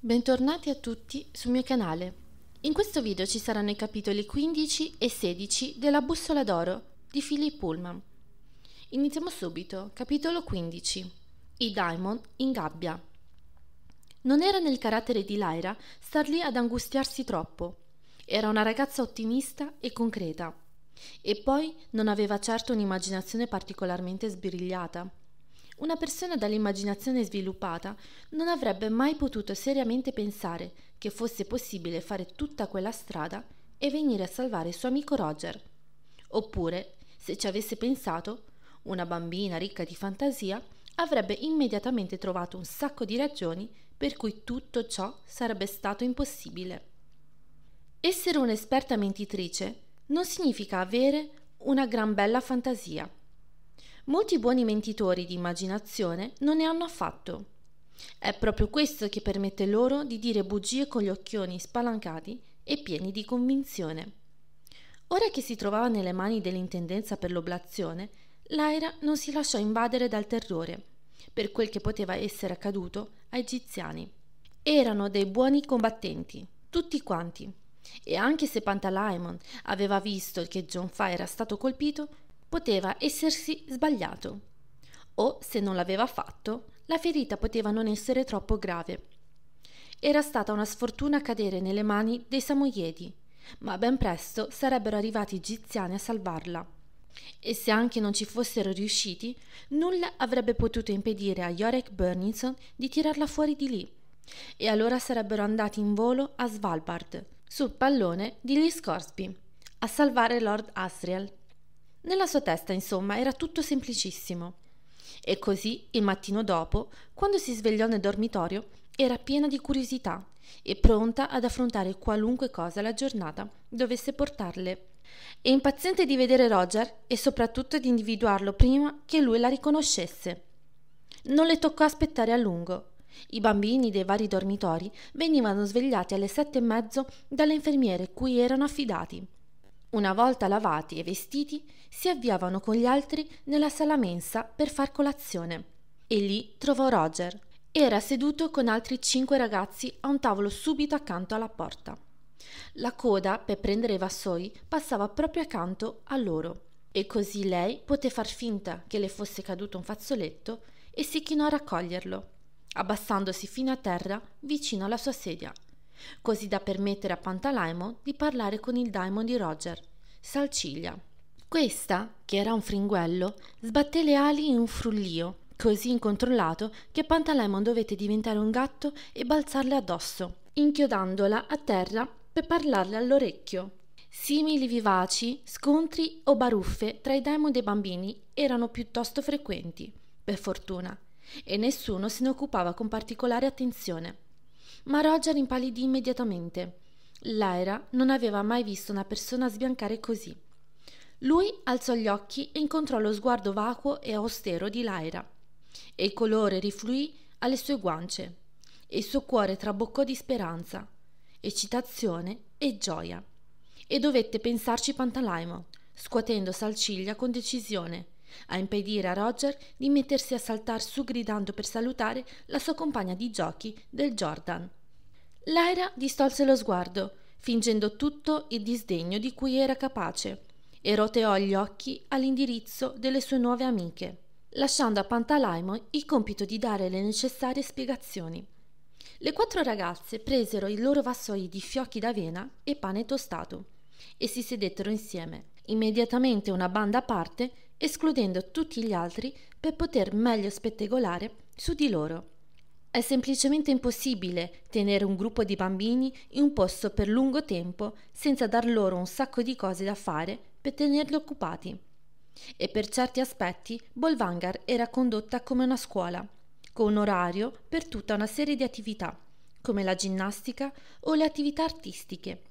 Bentornati a tutti sul mio canale. In questo video ci saranno i capitoli 15 e 16 della Bussola d'Oro di Philip Pullman. Iniziamo subito. Capitolo 15. I Diamond in gabbia. Non era nel carattere di Lyra star lì ad angustiarsi troppo. Era una ragazza ottimista e concreta. E poi non aveva certo un'immaginazione particolarmente sbirigliata una persona dall'immaginazione sviluppata non avrebbe mai potuto seriamente pensare che fosse possibile fare tutta quella strada e venire a salvare il suo amico Roger. Oppure, se ci avesse pensato, una bambina ricca di fantasia avrebbe immediatamente trovato un sacco di ragioni per cui tutto ciò sarebbe stato impossibile. Essere un'esperta mentitrice non significa avere una gran bella fantasia. Molti buoni mentitori di immaginazione non ne hanno affatto. È proprio questo che permette loro di dire bugie con gli occhioni spalancati e pieni di convinzione. Ora che si trovava nelle mani dell'intendenza per l'oblazione, Laira non si lasciò invadere dal terrore, per quel che poteva essere accaduto ai egiziani. Erano dei buoni combattenti, tutti quanti, e anche se Pantalaimon aveva visto che John Fa era stato colpito, poteva essersi sbagliato o, se non l'aveva fatto, la ferita poteva non essere troppo grave. Era stata una sfortuna cadere nelle mani dei samoiedi, ma ben presto sarebbero arrivati i egiziani a salvarla. E se anche non ci fossero riusciti, nulla avrebbe potuto impedire a Yorick Burninson di tirarla fuori di lì. E allora sarebbero andati in volo a Svalbard, sul pallone di Lee Scorsby, a salvare Lord Asriel nella sua testa, insomma, era tutto semplicissimo. E così, il mattino dopo, quando si svegliò nel dormitorio, era piena di curiosità e pronta ad affrontare qualunque cosa la giornata dovesse portarle. E impaziente di vedere Roger e soprattutto di individuarlo prima che lui la riconoscesse. Non le toccò aspettare a lungo. I bambini dei vari dormitori venivano svegliati alle sette e mezzo dalle infermiere cui erano affidati. Una volta lavati e vestiti, si avviavano con gli altri nella sala mensa per far colazione. E lì trovò Roger. Era seduto con altri cinque ragazzi a un tavolo subito accanto alla porta. La coda per prendere i vassoi passava proprio accanto a loro e così lei poté far finta che le fosse caduto un fazzoletto e si chinò a raccoglierlo, abbassandosi fino a terra vicino alla sua sedia, così da permettere a Pantalaimon di parlare con il daimon di Roger, Salciglia. Questa, che era un fringuello, sbatté le ali in un frullio, così incontrollato che Pantalemon dovette diventare un gatto e balzarle addosso, inchiodandola a terra per parlarle all'orecchio. Simili vivaci, scontri o baruffe tra i daimon dei bambini erano piuttosto frequenti, per fortuna, e nessuno se ne occupava con particolare attenzione. Ma Roger impalidì immediatamente. Lyra non aveva mai visto una persona sbiancare così. Lui alzò gli occhi e incontrò lo sguardo vacuo e austero di Laira, e il colore rifluì alle sue guance, e il suo cuore traboccò di speranza, eccitazione e gioia. E dovette pensarci Pantalaimo, scuotendo salciglia con decisione, a impedire a Roger di mettersi a saltar su gridando per salutare la sua compagna di giochi del Jordan. Laira distolse lo sguardo, fingendo tutto il disdegno di cui era capace e roteò gli occhi all'indirizzo delle sue nuove amiche, lasciando a Pantalaimon il compito di dare le necessarie spiegazioni. Le quattro ragazze presero i loro vassoi di fiocchi d'avena e pane tostato e si sedettero insieme, immediatamente una banda a parte, escludendo tutti gli altri per poter meglio spettegolare su di loro. È semplicemente impossibile tenere un gruppo di bambini in un posto per lungo tempo senza dar loro un sacco di cose da fare per tenerli occupati. E per certi aspetti Bolvangar era condotta come una scuola, con orario per tutta una serie di attività, come la ginnastica o le attività artistiche.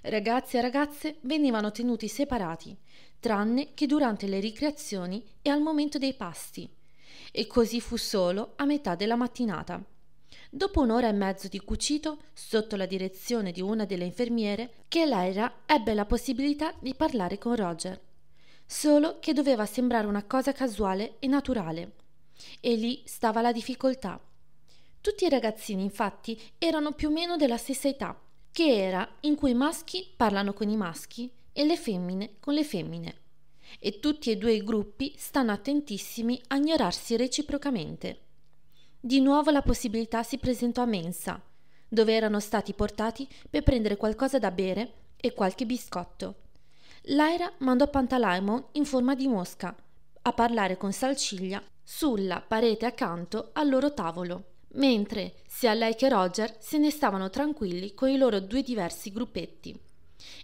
Ragazzi e ragazze venivano tenuti separati, tranne che durante le ricreazioni e al momento dei pasti. E così fu solo a metà della mattinata dopo un'ora e mezzo di cucito, sotto la direzione di una delle infermiere, che Leira ebbe la possibilità di parlare con Roger. Solo che doveva sembrare una cosa casuale e naturale. E lì stava la difficoltà. Tutti i ragazzini, infatti, erano più o meno della stessa età, che era in cui i maschi parlano con i maschi e le femmine con le femmine. E tutti e due i gruppi stanno attentissimi a ignorarsi reciprocamente. Di nuovo la possibilità si presentò a mensa, dove erano stati portati per prendere qualcosa da bere e qualche biscotto. Laira mandò Pantalaimon in forma di mosca a parlare con Salciglia sulla parete accanto al loro tavolo, mentre sia lei che Roger se ne stavano tranquilli con i loro due diversi gruppetti.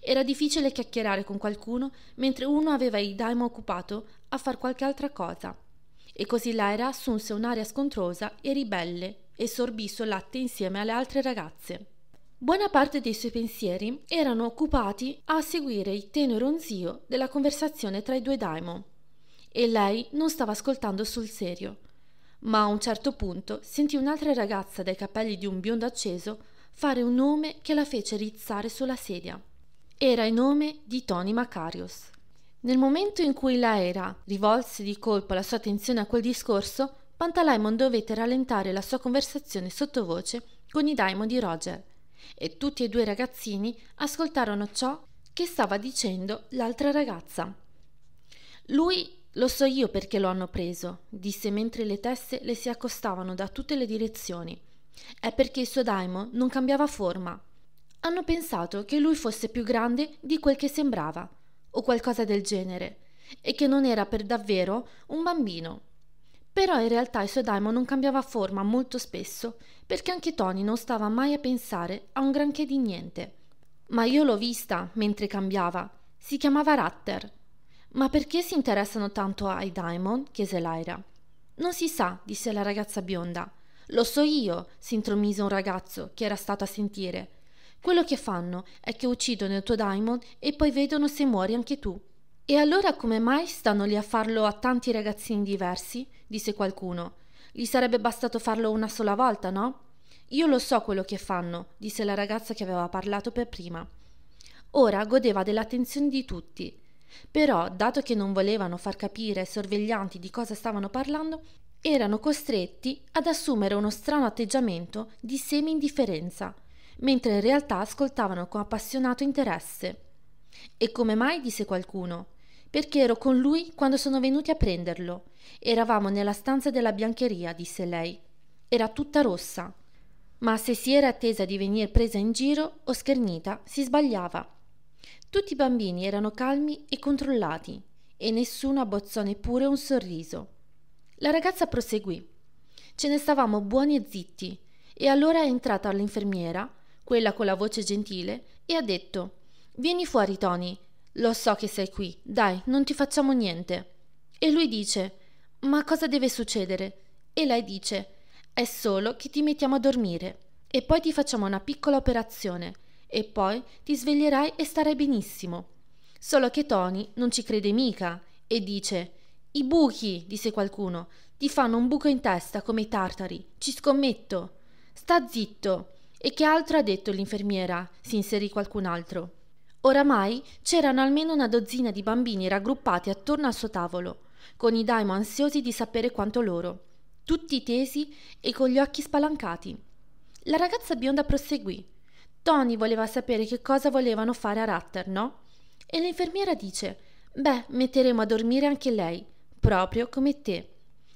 Era difficile chiacchierare con qualcuno mentre uno aveva il daimo occupato a far qualche altra cosa e così Laera assunse un'aria scontrosa e ribelle e sorbì il suo latte insieme alle altre ragazze. Buona parte dei suoi pensieri erano occupati a seguire il tenue ronzio della conversazione tra i due daimon e lei non stava ascoltando sul serio. Ma a un certo punto sentì un'altra ragazza dai capelli di un biondo acceso fare un nome che la fece rizzare sulla sedia. Era il nome di Tony Macarius. Nel momento in cui Laera rivolse di colpo la sua attenzione a quel discorso, Pantalaimon dovette rallentare la sua conversazione sottovoce con i daimon di Roger e tutti e due i ragazzini ascoltarono ciò che stava dicendo l'altra ragazza. Lui lo so io perché lo hanno preso, disse mentre le teste le si accostavano da tutte le direzioni. È perché il suo daimon non cambiava forma. Hanno pensato che lui fosse più grande di quel che sembrava o qualcosa del genere, e che non era per davvero un bambino. Però in realtà il suo daimon non cambiava forma molto spesso, perché anche Tony non stava mai a pensare a un granché di niente. Ma io l'ho vista mentre cambiava. Si chiamava Ratter. Ma perché si interessano tanto ai daimon? chiese Laira. Non si sa, disse la ragazza bionda. Lo so io, si intromise un ragazzo che era stato a sentire. Quello che fanno è che uccidono il tuo Diamond e poi vedono se muori anche tu. E allora come mai stanno lì a farlo a tanti ragazzini diversi? disse qualcuno. Gli sarebbe bastato farlo una sola volta, no? Io lo so quello che fanno, disse la ragazza che aveva parlato per prima. Ora godeva dell'attenzione di tutti. Però, dato che non volevano far capire ai sorveglianti di cosa stavano parlando, erano costretti ad assumere uno strano atteggiamento di semi-indifferenza mentre in realtà ascoltavano con appassionato interesse. E come mai, disse qualcuno, perché ero con lui quando sono venuti a prenderlo. Eravamo nella stanza della biancheria, disse lei. Era tutta rossa. Ma se si era attesa di venir presa in giro o schernita, si sbagliava. Tutti i bambini erano calmi e controllati, e nessuno abbozzò neppure un sorriso. La ragazza proseguì. Ce ne stavamo buoni e zitti, e allora è entrata l'infermiera quella con la voce gentile, e ha detto Vieni fuori, Tony. Lo so che sei qui. Dai, non ti facciamo niente. E lui dice Ma cosa deve succedere? E lei dice È solo che ti mettiamo a dormire. E poi ti facciamo una piccola operazione. E poi ti sveglierai e starai benissimo. Solo che Tony non ci crede mica e dice I buchi, disse qualcuno, ti fanno un buco in testa come i tartari, ci scommetto. Sta zitto. E che altro ha detto l'infermiera? si inserì qualcun altro. Oramai c'erano almeno una dozzina di bambini raggruppati attorno al suo tavolo, con i daimo ansiosi di sapere quanto loro, tutti tesi e con gli occhi spalancati. La ragazza bionda proseguì. Tony voleva sapere che cosa volevano fare a Ratter, no? E l'infermiera dice: Beh, metteremo a dormire anche lei, proprio come te.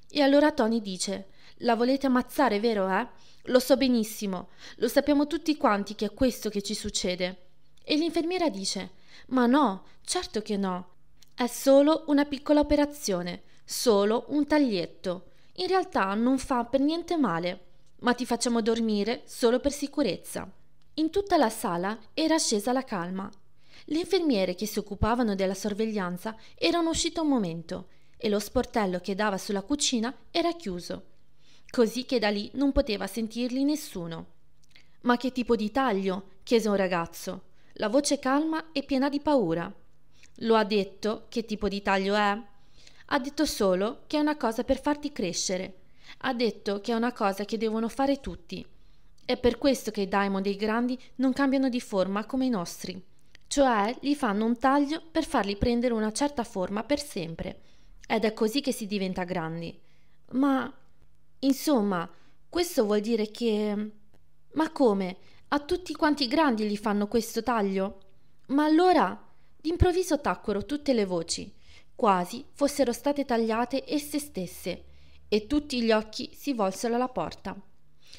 E allora Tony dice: La volete ammazzare, vero, eh? Lo so benissimo, lo sappiamo tutti quanti che è questo che ci succede. E l'infermiera dice: Ma no, certo che no. È solo una piccola operazione, solo un taglietto. In realtà non fa per niente male, ma ti facciamo dormire solo per sicurezza. In tutta la sala era scesa la calma. Le infermiere che si occupavano della sorveglianza erano uscite un momento e lo sportello che dava sulla cucina era chiuso così che da lì non poteva sentirli nessuno. Ma che tipo di taglio? chiese un ragazzo, la voce calma e piena di paura. Lo ha detto che tipo di taglio è? Ha detto solo che è una cosa per farti crescere. Ha detto che è una cosa che devono fare tutti. È per questo che i diamond dei grandi non cambiano di forma come i nostri. Cioè gli fanno un taglio per farli prendere una certa forma per sempre. Ed è così che si diventa grandi. Ma Insomma, questo vuol dire che... Ma come? A tutti quanti grandi gli fanno questo taglio? Ma allora... D'improvviso tacquero tutte le voci, quasi fossero state tagliate esse stesse, e tutti gli occhi si volsero alla porta.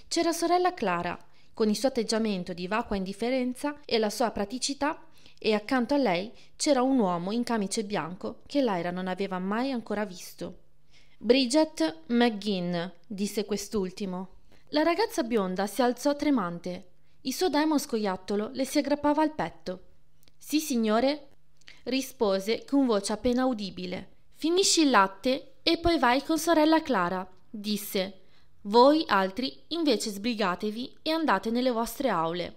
C'era sorella Clara, con il suo atteggiamento di vacua indifferenza e la sua praticità, e accanto a lei c'era un uomo in camice bianco che Laira non aveva mai ancora visto. Bridget McGinn, disse quest'ultimo. La ragazza bionda si alzò tremante. Il suo daimon scoiattolo le si aggrappava al petto. Sì, signore, rispose con voce appena udibile. Finisci il latte e poi vai con sorella Clara, disse. Voi altri invece sbrigatevi e andate nelle vostre aule.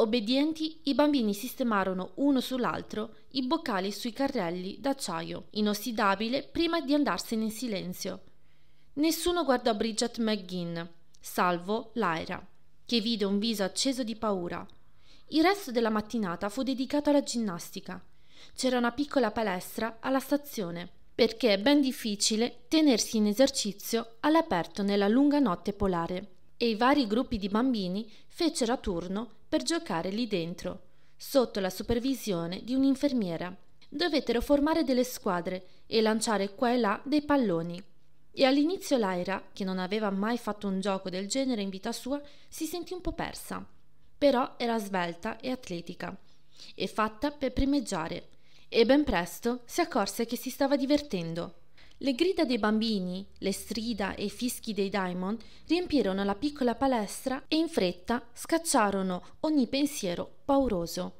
Obbedienti, i bambini sistemarono uno sull'altro i boccali sui carrelli d'acciaio, inossidabile, prima di andarsene in silenzio. Nessuno guardò Bridget McGinn, salvo Lyra, che vide un viso acceso di paura. Il resto della mattinata fu dedicato alla ginnastica. C'era una piccola palestra alla stazione, perché è ben difficile tenersi in esercizio all'aperto nella lunga notte polare e i vari gruppi di bambini fecero a turno per giocare lì dentro, sotto la supervisione di un'infermiera. Dovettero formare delle squadre e lanciare qua e là dei palloni. E all'inizio Laira, che non aveva mai fatto un gioco del genere in vita sua, si sentì un po' persa. Però era svelta e atletica, e fatta per primeggiare. E ben presto si accorse che si stava divertendo. Le grida dei bambini, le strida e i fischi dei Diamond riempirono la piccola palestra e in fretta scacciarono ogni pensiero pauroso.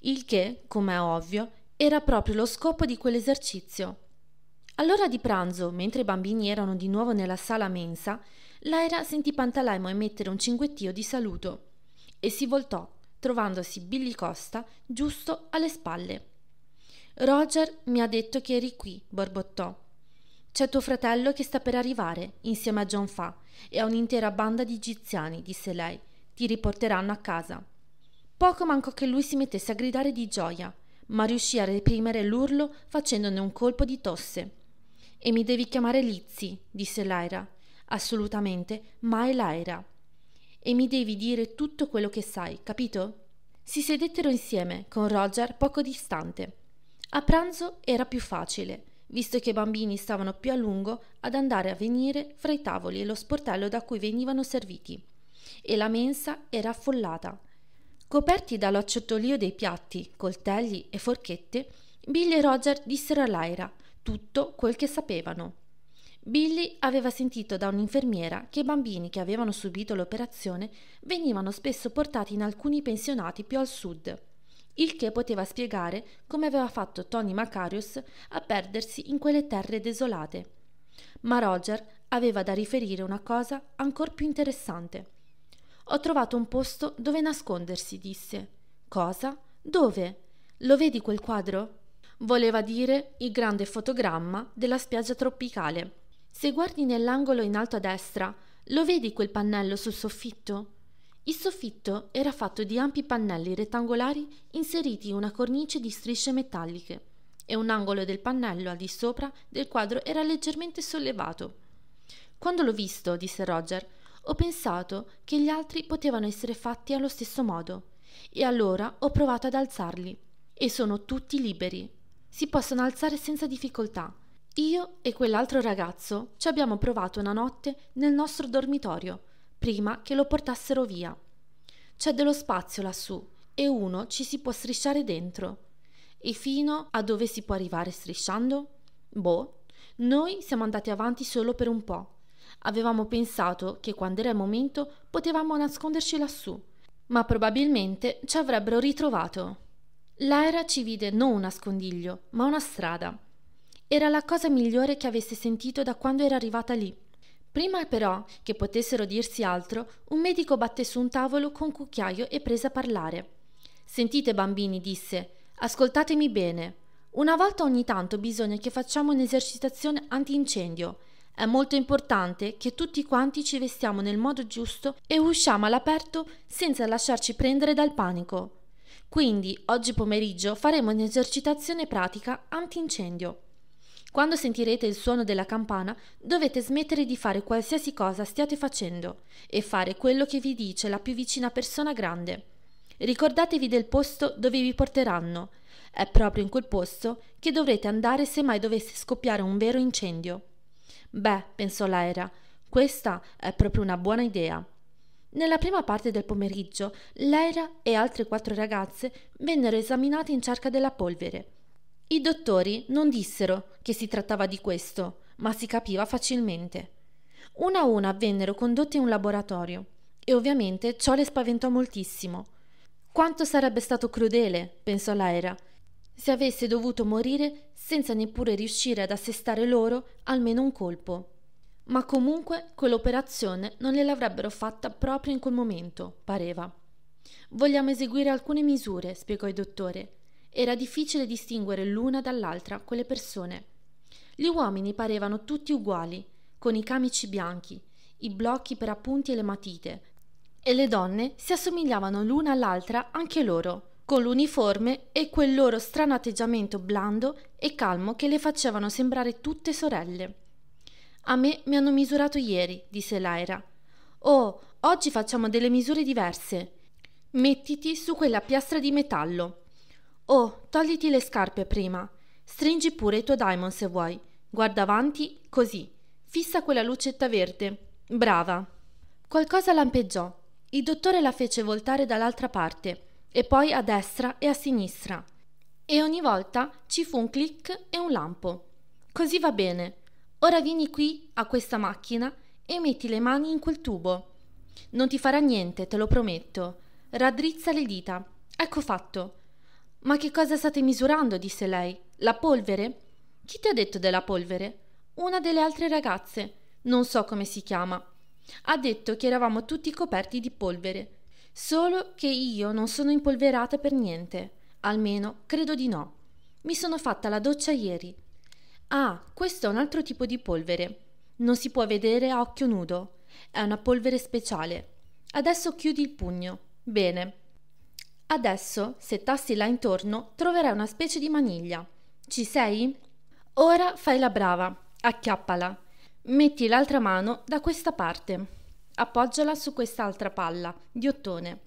Il che, come è ovvio, era proprio lo scopo di quell'esercizio. All'ora di pranzo, mentre i bambini erano di nuovo nella sala mensa, Laira sentì Pantalaimo emettere un cinguettio di saluto e si voltò, trovandosi Billy Costa giusto alle spalle. Roger mi ha detto che eri qui, borbottò. C'è tuo fratello che sta per arrivare, insieme a John Fa e a un'intera banda di egiziani, disse lei. Ti riporteranno a casa. Poco mancò che lui si mettesse a gridare di gioia, ma riuscì a reprimere l'urlo facendone un colpo di tosse. E mi devi chiamare Lizzi, disse Laira. Assolutamente, mai Laira. E mi devi dire tutto quello che sai, capito? Si sedettero insieme, con Roger poco distante. A pranzo era più facile visto che i bambini stavano più a lungo ad andare a venire fra i tavoli e lo sportello da cui venivano serviti, e la mensa era affollata. Coperti dall'acciottolio dei piatti, coltelli e forchette, Billy e Roger dissero a Lyra tutto quel che sapevano. Billy aveva sentito da un'infermiera che i bambini che avevano subito l'operazione venivano spesso portati in alcuni pensionati più al sud il che poteva spiegare come aveva fatto Tony Macarius a perdersi in quelle terre desolate. Ma Roger aveva da riferire una cosa ancor più interessante. Ho trovato un posto dove nascondersi, disse. Cosa? Dove? Lo vedi quel quadro? Voleva dire il grande fotogramma della spiaggia tropicale. Se guardi nell'angolo in alto a destra, lo vedi quel pannello sul soffitto? Il soffitto era fatto di ampi pannelli rettangolari inseriti in una cornice di strisce metalliche e un angolo del pannello al di sopra del quadro era leggermente sollevato. Quando l'ho visto, disse Roger, ho pensato che gli altri potevano essere fatti allo stesso modo e allora ho provato ad alzarli. E sono tutti liberi. Si possono alzare senza difficoltà. Io e quell'altro ragazzo ci abbiamo provato una notte nel nostro dormitorio prima che lo portassero via. C'è dello spazio lassù e uno ci si può strisciare dentro. E fino a dove si può arrivare strisciando? Boh, noi siamo andati avanti solo per un po'. Avevamo pensato che quando era il momento potevamo nasconderci lassù, ma probabilmente ci avrebbero ritrovato. L'aera ci vide non un nascondiglio, ma una strada. Era la cosa migliore che avesse sentito da quando era arrivata lì. Prima però che potessero dirsi altro, un medico batté su un tavolo con cucchiaio e prese a parlare. Sentite bambini, disse, ascoltatemi bene. Una volta ogni tanto bisogna che facciamo un'esercitazione antincendio. È molto importante che tutti quanti ci vestiamo nel modo giusto e usciamo all'aperto senza lasciarci prendere dal panico. Quindi oggi pomeriggio faremo un'esercitazione pratica antincendio. Quando sentirete il suono della campana, dovete smettere di fare qualsiasi cosa stiate facendo e fare quello che vi dice la più vicina persona grande. Ricordatevi del posto dove vi porteranno. È proprio in quel posto che dovrete andare se mai dovesse scoppiare un vero incendio. Beh, pensò Laera, questa è proprio una buona idea. Nella prima parte del pomeriggio, Laira e altre quattro ragazze vennero esaminate in cerca della polvere. I dottori non dissero che si trattava di questo, ma si capiva facilmente. Una a una vennero condotte in un laboratorio e ovviamente ciò le spaventò moltissimo. Quanto sarebbe stato crudele, pensò Laera, se avesse dovuto morire senza neppure riuscire ad assestare loro almeno un colpo. Ma comunque quell'operazione non gliel'avrebbero fatta proprio in quel momento, pareva. Vogliamo eseguire alcune misure, spiegò il dottore, era difficile distinguere l'una dall'altra quelle persone. Gli uomini parevano tutti uguali, con i camici bianchi, i blocchi per appunti e le matite, e le donne si assomigliavano l'una all'altra anche loro, con l'uniforme e quel loro strano atteggiamento blando e calmo che le facevano sembrare tutte sorelle. A me mi hanno misurato ieri, disse Laira. Oh, oggi facciamo delle misure diverse. Mettiti su quella piastra di metallo. Oh, togliti le scarpe prima. Stringi pure il tuo diamond se vuoi. Guarda avanti, così. Fissa quella lucetta verde. Brava. Qualcosa lampeggiò. Il dottore la fece voltare dall'altra parte, e poi a destra e a sinistra. E ogni volta ci fu un clic e un lampo. Così va bene. Ora vieni qui a questa macchina e metti le mani in quel tubo. Non ti farà niente, te lo prometto. Raddrizza le dita. Ecco fatto. Ma che cosa state misurando? disse lei. La polvere? Chi ti ha detto della polvere? Una delle altre ragazze. Non so come si chiama. Ha detto che eravamo tutti coperti di polvere. Solo che io non sono impolverata per niente. Almeno credo di no. Mi sono fatta la doccia ieri. Ah, questo è un altro tipo di polvere. Non si può vedere a occhio nudo. È una polvere speciale. Adesso chiudi il pugno. Bene. Adesso, se tassi là intorno, troverai una specie di maniglia. Ci sei? Ora fai la brava, acchiappala. Metti l'altra mano da questa parte. Appoggiala su quest'altra palla, di ottone.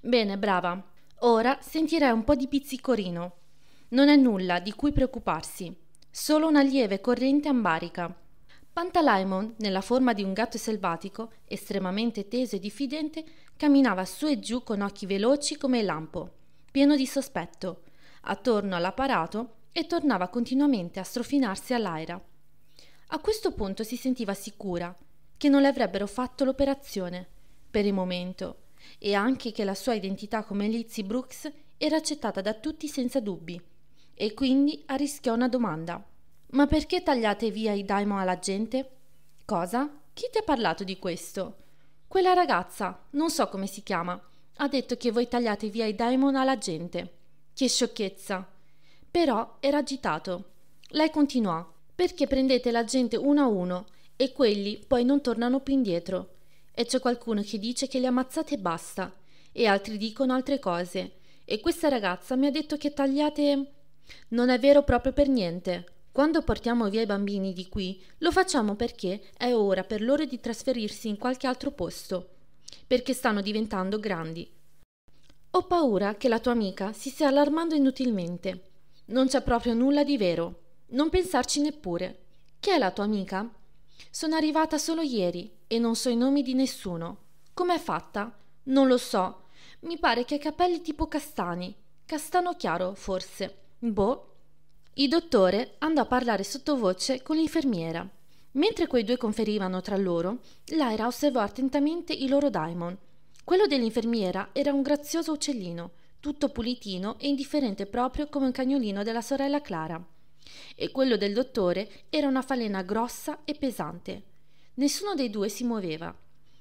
Bene, brava. Ora sentirai un po' di pizzicorino. Non è nulla di cui preoccuparsi, solo una lieve corrente ambarica. Pantalaimon, nella forma di un gatto selvatico, estremamente teso e diffidente, Camminava su e giù con occhi veloci come il lampo, pieno di sospetto, attorno all'apparato e tornava continuamente a strofinarsi all'aira. A questo punto si sentiva sicura che non le avrebbero fatto l'operazione, per il momento, e anche che la sua identità come Lizzie Brooks era accettata da tutti senza dubbi, e quindi arrischiò una domanda. Ma perché tagliate via i daimo alla gente? Cosa? Chi ti ha parlato di questo? Quella ragazza, non so come si chiama, ha detto che voi tagliate via i daimon alla gente. Che sciocchezza! Però era agitato. Lei continuò: Perché prendete la gente uno a uno e quelli poi non tornano più indietro? E c'è qualcuno che dice che li ammazzate e basta, e altri dicono altre cose. E questa ragazza mi ha detto che tagliate. Non è vero proprio per niente. Quando portiamo via i bambini di qui, lo facciamo perché è ora per loro di trasferirsi in qualche altro posto, perché stanno diventando grandi. Ho paura che la tua amica si stia allarmando inutilmente. Non c'è proprio nulla di vero. Non pensarci neppure. Chi è la tua amica? Sono arrivata solo ieri e non so i nomi di nessuno. Com'è fatta? Non lo so. Mi pare che ha capelli tipo castani. Castano chiaro, forse. Boh, il dottore andò a parlare sottovoce con l'infermiera. Mentre quei due conferivano tra loro, Lyra osservò attentamente i loro daimon. Quello dell'infermiera era un grazioso uccellino, tutto pulitino e indifferente proprio come un cagnolino della sorella Clara. E quello del dottore era una falena grossa e pesante. Nessuno dei due si muoveva.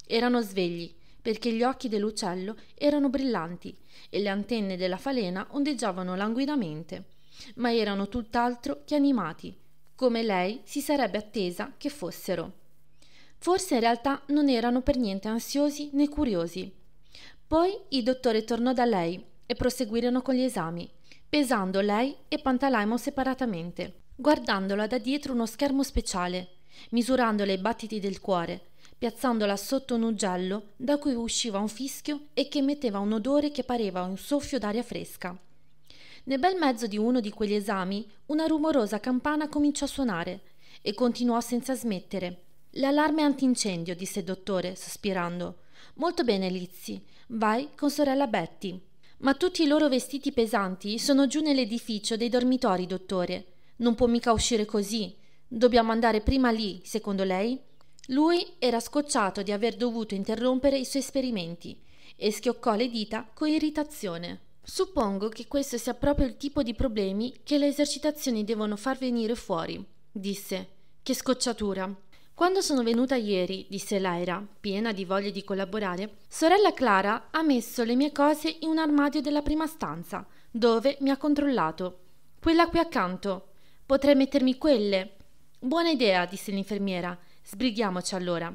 Erano svegli, perché gli occhi dell'uccello erano brillanti e le antenne della falena ondeggiavano languidamente ma erano tutt'altro che animati, come lei si sarebbe attesa che fossero. Forse in realtà non erano per niente ansiosi né curiosi. Poi il dottore tornò da lei e proseguirono con gli esami, pesando lei e Pantalaimo separatamente, guardandola da dietro uno schermo speciale, misurandole i battiti del cuore, piazzandola sotto un ugello da cui usciva un fischio e che emetteva un odore che pareva un soffio d'aria fresca. Nel bel mezzo di uno di quegli esami, una rumorosa campana cominciò a suonare e continuò senza smettere. L'allarme antincendio, disse il dottore, sospirando. Molto bene, Lizzi. Vai con sorella Betty. Ma tutti i loro vestiti pesanti sono giù nell'edificio dei dormitori, dottore. Non può mica uscire così. Dobbiamo andare prima lì, secondo lei? Lui era scocciato di aver dovuto interrompere i suoi esperimenti e schioccò le dita con irritazione. Suppongo che questo sia proprio il tipo di problemi che le esercitazioni devono far venire fuori, disse. Che scocciatura. Quando sono venuta ieri, disse Laira, piena di voglia di collaborare, sorella Clara ha messo le mie cose in un armadio della prima stanza, dove mi ha controllato. Quella qui accanto. Potrei mettermi quelle. Buona idea, disse l'infermiera. Sbrighiamoci allora.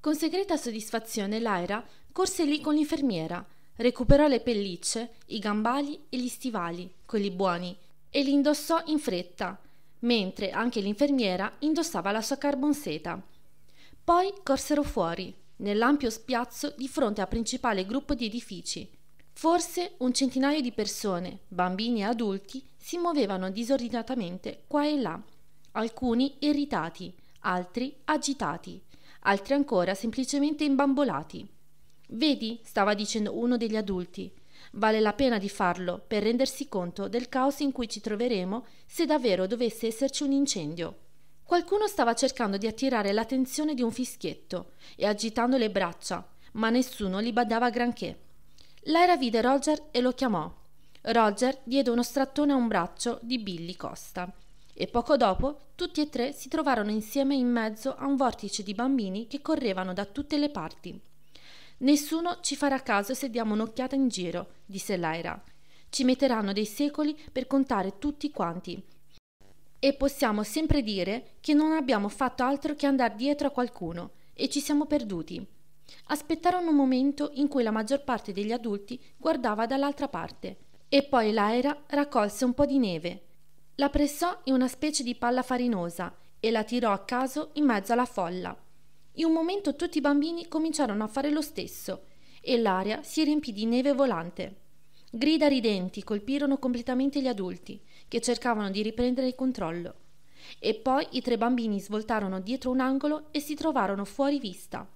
Con segreta soddisfazione Laira corse lì con l'infermiera Recuperò le pellicce, i gambali e gli stivali, quelli buoni, e li indossò in fretta, mentre anche l'infermiera indossava la sua carbonseta. Poi corsero fuori, nell'ampio spiazzo di fronte al principale gruppo di edifici. Forse un centinaio di persone, bambini e adulti, si muovevano disordinatamente qua e là, alcuni irritati, altri agitati, altri ancora semplicemente imbambolati. Vedi, stava dicendo uno degli adulti, vale la pena di farlo per rendersi conto del caos in cui ci troveremo se davvero dovesse esserci un incendio. Qualcuno stava cercando di attirare l'attenzione di un fischietto e agitando le braccia, ma nessuno li badava granché. Lyra vide Roger e lo chiamò. Roger diede uno strattone a un braccio di Billy Costa e poco dopo tutti e tre si trovarono insieme in mezzo a un vortice di bambini che correvano da tutte le parti. Nessuno ci farà caso se diamo un'occhiata in giro, disse Lyra. Ci metteranno dei secoli per contare tutti quanti. E possiamo sempre dire che non abbiamo fatto altro che andare dietro a qualcuno e ci siamo perduti. Aspettarono un momento in cui la maggior parte degli adulti guardava dall'altra parte e poi Lyra raccolse un po' di neve. La pressò in una specie di palla farinosa e la tirò a caso in mezzo alla folla. In un momento tutti i bambini cominciarono a fare lo stesso e l'aria si riempì di neve volante. Grida ridenti colpirono completamente gli adulti, che cercavano di riprendere il controllo. E poi i tre bambini svoltarono dietro un angolo e si trovarono fuori vista.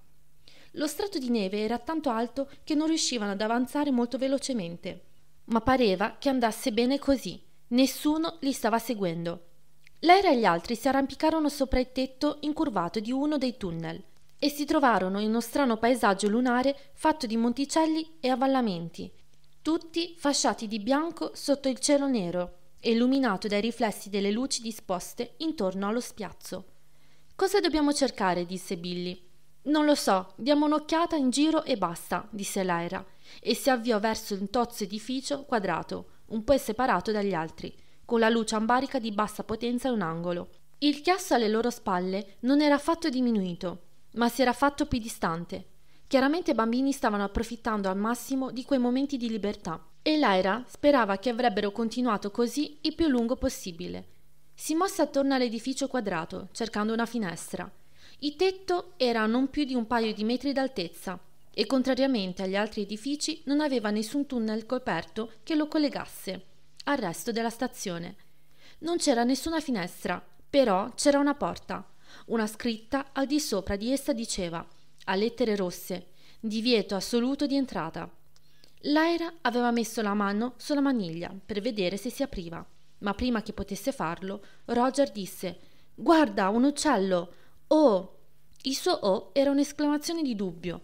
Lo strato di neve era tanto alto che non riuscivano ad avanzare molto velocemente. Ma pareva che andasse bene così. Nessuno li stava seguendo. L'aereo e gli altri si arrampicarono sopra il tetto incurvato di uno dei tunnel e si trovarono in uno strano paesaggio lunare fatto di monticelli e avvallamenti, tutti fasciati di bianco sotto il cielo nero e illuminato dai riflessi delle luci disposte intorno allo spiazzo. Cosa dobbiamo cercare? disse Billy. Non lo so, diamo un'occhiata in giro e basta, disse Lyra, e si avviò verso un tozzo edificio quadrato, un po' separato dagli altri con la luce ambarica di bassa potenza in un angolo. Il chiasso alle loro spalle non era affatto diminuito, ma si era fatto più distante. Chiaramente i bambini stavano approfittando al massimo di quei momenti di libertà e Lyra sperava che avrebbero continuato così il più lungo possibile. Si mosse attorno all'edificio quadrato, cercando una finestra. Il tetto era a non più di un paio di metri d'altezza e, contrariamente agli altri edifici, non aveva nessun tunnel coperto che lo collegasse al resto della stazione. Non c'era nessuna finestra, però c'era una porta. Una scritta al di sopra di essa diceva, a lettere rosse, divieto assoluto di entrata. Laira aveva messo la mano sulla maniglia per vedere se si apriva, ma prima che potesse farlo, Roger disse Guarda, un uccello! Oh! Il suo oh era un'esclamazione di dubbio,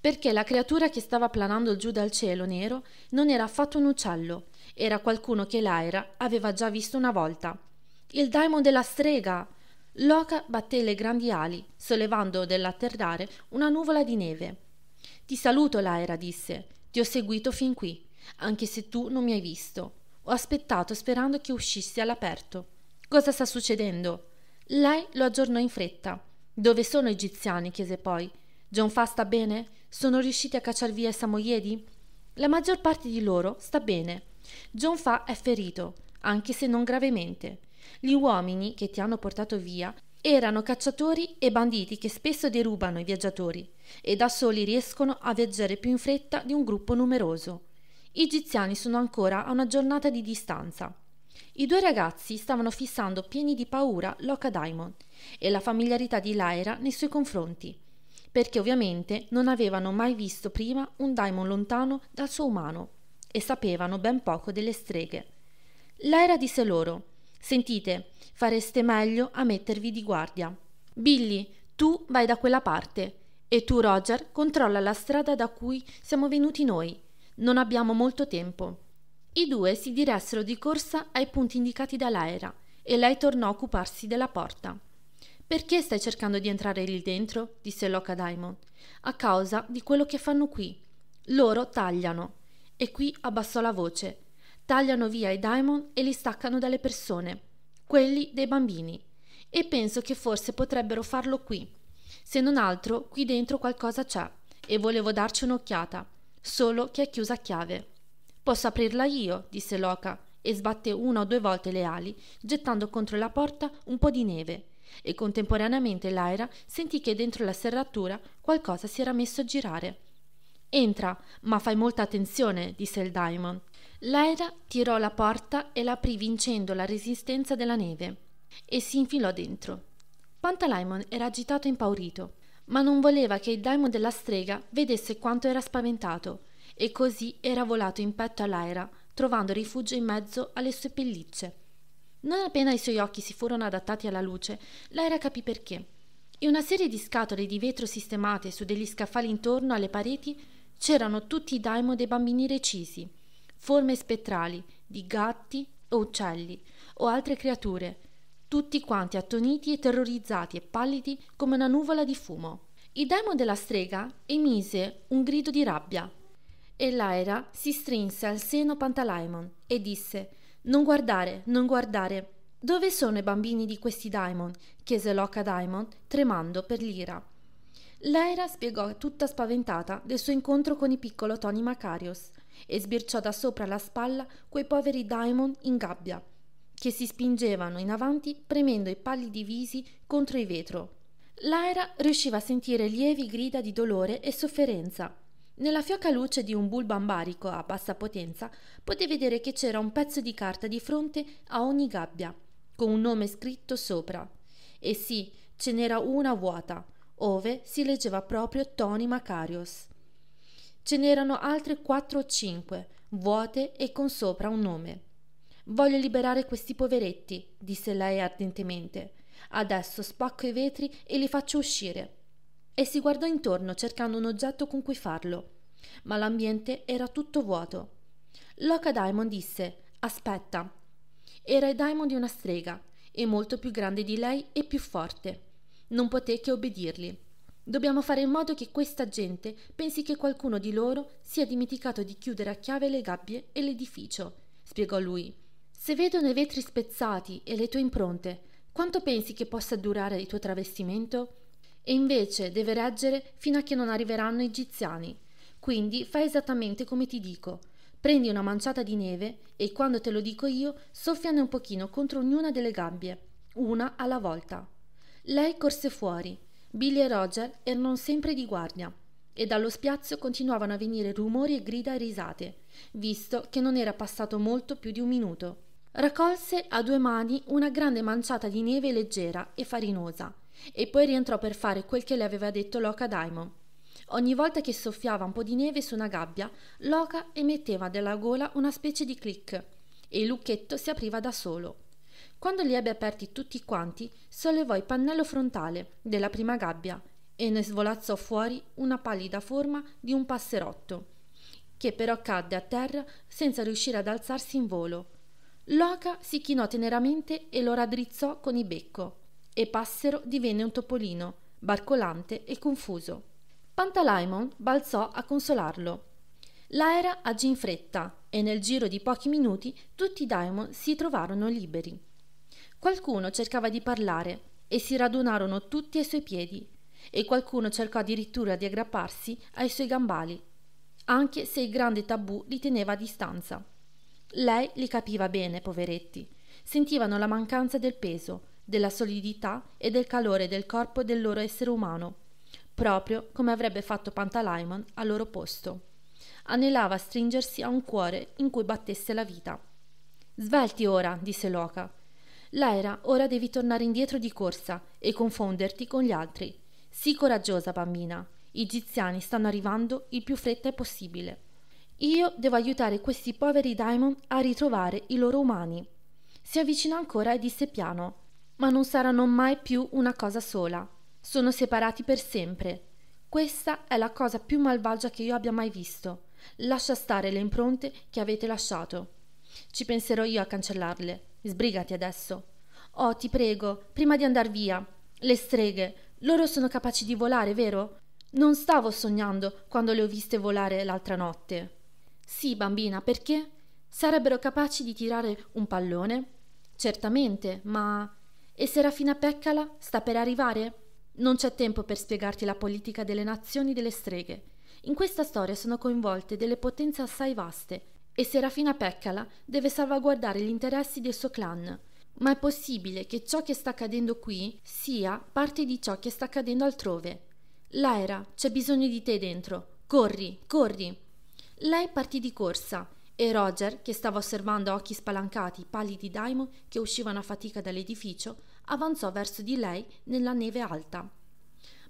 perché la creatura che stava planando giù dal cielo nero non era affatto un uccello, era qualcuno che Lyra aveva già visto una volta. Il daimon della strega! Loca batté le grandi ali, sollevando dell'atterrare una nuvola di neve. Ti saluto, Lyra, disse. Ti ho seguito fin qui, anche se tu non mi hai visto. Ho aspettato sperando che uscissi all'aperto. Cosa sta succedendo? Lei lo aggiornò in fretta. Dove sono i egiziani? chiese poi. John Fa sta bene? Sono riusciti a cacciar via i samoiedi? La maggior parte di loro sta bene. John Fa è ferito, anche se non gravemente. Gli uomini che ti hanno portato via erano cacciatori e banditi che spesso derubano i viaggiatori e da soli riescono a viaggiare più in fretta di un gruppo numeroso. I giziani sono ancora a una giornata di distanza. I due ragazzi stavano fissando pieni di paura Loca Diamond e la familiarità di Lyra nei suoi confronti, perché ovviamente non avevano mai visto prima un Diamond lontano dal suo umano e sapevano ben poco delle streghe. Laira disse loro: Sentite, fareste meglio a mettervi di guardia. Billy, tu vai da quella parte e tu, Roger, controlla la strada da cui siamo venuti noi. Non abbiamo molto tempo. I due si diressero di corsa ai punti indicati da Laira e lei tornò a occuparsi della porta. Perché stai cercando di entrare lì dentro? disse Locke a Diamond. A causa di quello che fanno qui. Loro tagliano. E qui abbassò la voce. Tagliano via i diamond e li staccano dalle persone, quelli dei bambini. E penso che forse potrebbero farlo qui. Se non altro, qui dentro qualcosa c'è e volevo darci un'occhiata, solo che è chiusa a chiave. Posso aprirla io, disse Loca e sbatté una o due volte le ali, gettando contro la porta un po' di neve. E contemporaneamente Laira sentì che dentro la serratura qualcosa si era messo a girare. Entra, ma fai molta attenzione, disse il Daimon. Lyra tirò la porta e l'aprì vincendo la resistenza della neve e si infilò dentro. Pantalaimon era agitato e impaurito, ma non voleva che il Daimon della strega vedesse quanto era spaventato e così era volato in petto a Lyra, trovando rifugio in mezzo alle sue pellicce. Non appena i suoi occhi si furono adattati alla luce, Lyra capì perché. In una serie di scatole di vetro sistemate su degli scaffali intorno alle pareti c'erano tutti i daimon dei bambini recisi, forme spettrali di gatti o uccelli o altre creature, tutti quanti attoniti e terrorizzati e pallidi come una nuvola di fumo. Il daimon della strega emise un grido di rabbia e Laira si strinse al seno Pantalaimon e disse «Non guardare, non guardare! Dove sono i bambini di questi daimon?» chiese Locca Daimon tremando per l'ira. Laera spiegò tutta spaventata del suo incontro con il piccolo Tony Macarios e sbirciò da sopra la spalla quei poveri Diamond in gabbia, che si spingevano in avanti premendo i pallidi visi contro il vetro. Laera riusciva a sentire lievi grida di dolore e sofferenza. Nella fioca luce di un bulb ambarico a bassa potenza poté vedere che c'era un pezzo di carta di fronte a ogni gabbia, con un nome scritto sopra. E sì, ce n'era una vuota, ove si leggeva proprio Tony Macarios. Ce n'erano altre quattro o cinque, vuote e con sopra un nome. Voglio liberare questi poveretti, disse lei ardentemente. Adesso spacco i vetri e li faccio uscire. E si guardò intorno cercando un oggetto con cui farlo. Ma l'ambiente era tutto vuoto. Loca Diamond disse: Aspetta. Era il Diamond di una strega, e molto più grande di lei e più forte. Non poté che obbedirli. Dobbiamo fare in modo che questa gente pensi che qualcuno di loro sia dimenticato di chiudere a chiave le gabbie e l'edificio, spiegò lui. Se vedono i vetri spezzati e le tue impronte, quanto pensi che possa durare il tuo travestimento? E invece deve reggere fino a che non arriveranno i egiziani. Quindi fai esattamente come ti dico. Prendi una manciata di neve e quando te lo dico io, soffiane un pochino contro ognuna delle gabbie, una alla volta. Lei corse fuori. Billy e Roger erano sempre di guardia e dallo spiazzo continuavano a venire rumori e grida e risate, visto che non era passato molto più di un minuto. Raccolse a due mani una grande manciata di neve leggera e farinosa e poi rientrò per fare quel che le aveva detto Loca Daimon. Ogni volta che soffiava un po' di neve su una gabbia, Loca emetteva dalla gola una specie di click e il lucchetto si apriva da solo. Quando li ebbe aperti tutti quanti, sollevò il pannello frontale della prima gabbia e ne svolazzò fuori una pallida forma di un passerotto, che però cadde a terra senza riuscire ad alzarsi in volo. L'oca si chinò teneramente e lo raddrizzò con il becco, e Passero divenne un topolino, barcolante e confuso. Pantalaimon balzò a consolarlo. L'aera agì in fretta e nel giro di pochi minuti tutti i daimon si trovarono liberi. Qualcuno cercava di parlare e si radunarono tutti ai suoi piedi e qualcuno cercò addirittura di aggrapparsi ai suoi gambali, anche se il grande tabù li teneva a distanza. Lei li capiva bene, poveretti. Sentivano la mancanza del peso, della solidità e del calore del corpo del loro essere umano, proprio come avrebbe fatto Pantalaimon al loro posto. Anelava stringersi a un cuore in cui battesse la vita. Svelti ora, disse Loca. Laera, ora devi tornare indietro di corsa e confonderti con gli altri. Sii coraggiosa, bambina. I giziani stanno arrivando il più fretta possibile. Io devo aiutare questi poveri Diamond a ritrovare i loro umani. Si avvicinò ancora e disse piano: Ma non saranno mai più una cosa sola. Sono separati per sempre. Questa è la cosa più malvagia che io abbia mai visto. Lascia stare le impronte che avete lasciato. Ci penserò io a cancellarle. Sbrigati adesso. Oh, ti prego, prima di andar via. Le streghe, loro sono capaci di volare, vero? Non stavo sognando quando le ho viste volare l'altra notte. Sì, bambina, perché? Sarebbero capaci di tirare un pallone? Certamente, ma. E Serafina Peccala sta per arrivare? Non c'è tempo per spiegarti la politica delle nazioni delle streghe. In questa storia sono coinvolte delle potenze assai vaste, e Serafina Peccala deve salvaguardare gli interessi del suo clan. Ma è possibile che ciò che sta accadendo qui sia parte di ciò che sta accadendo altrove. Laera, c'è bisogno di te dentro. Corri, corri. Lei partì di corsa e Roger, che stava osservando a occhi spalancati i pali di daimon che uscivano a fatica dall'edificio, avanzò verso di lei nella neve alta.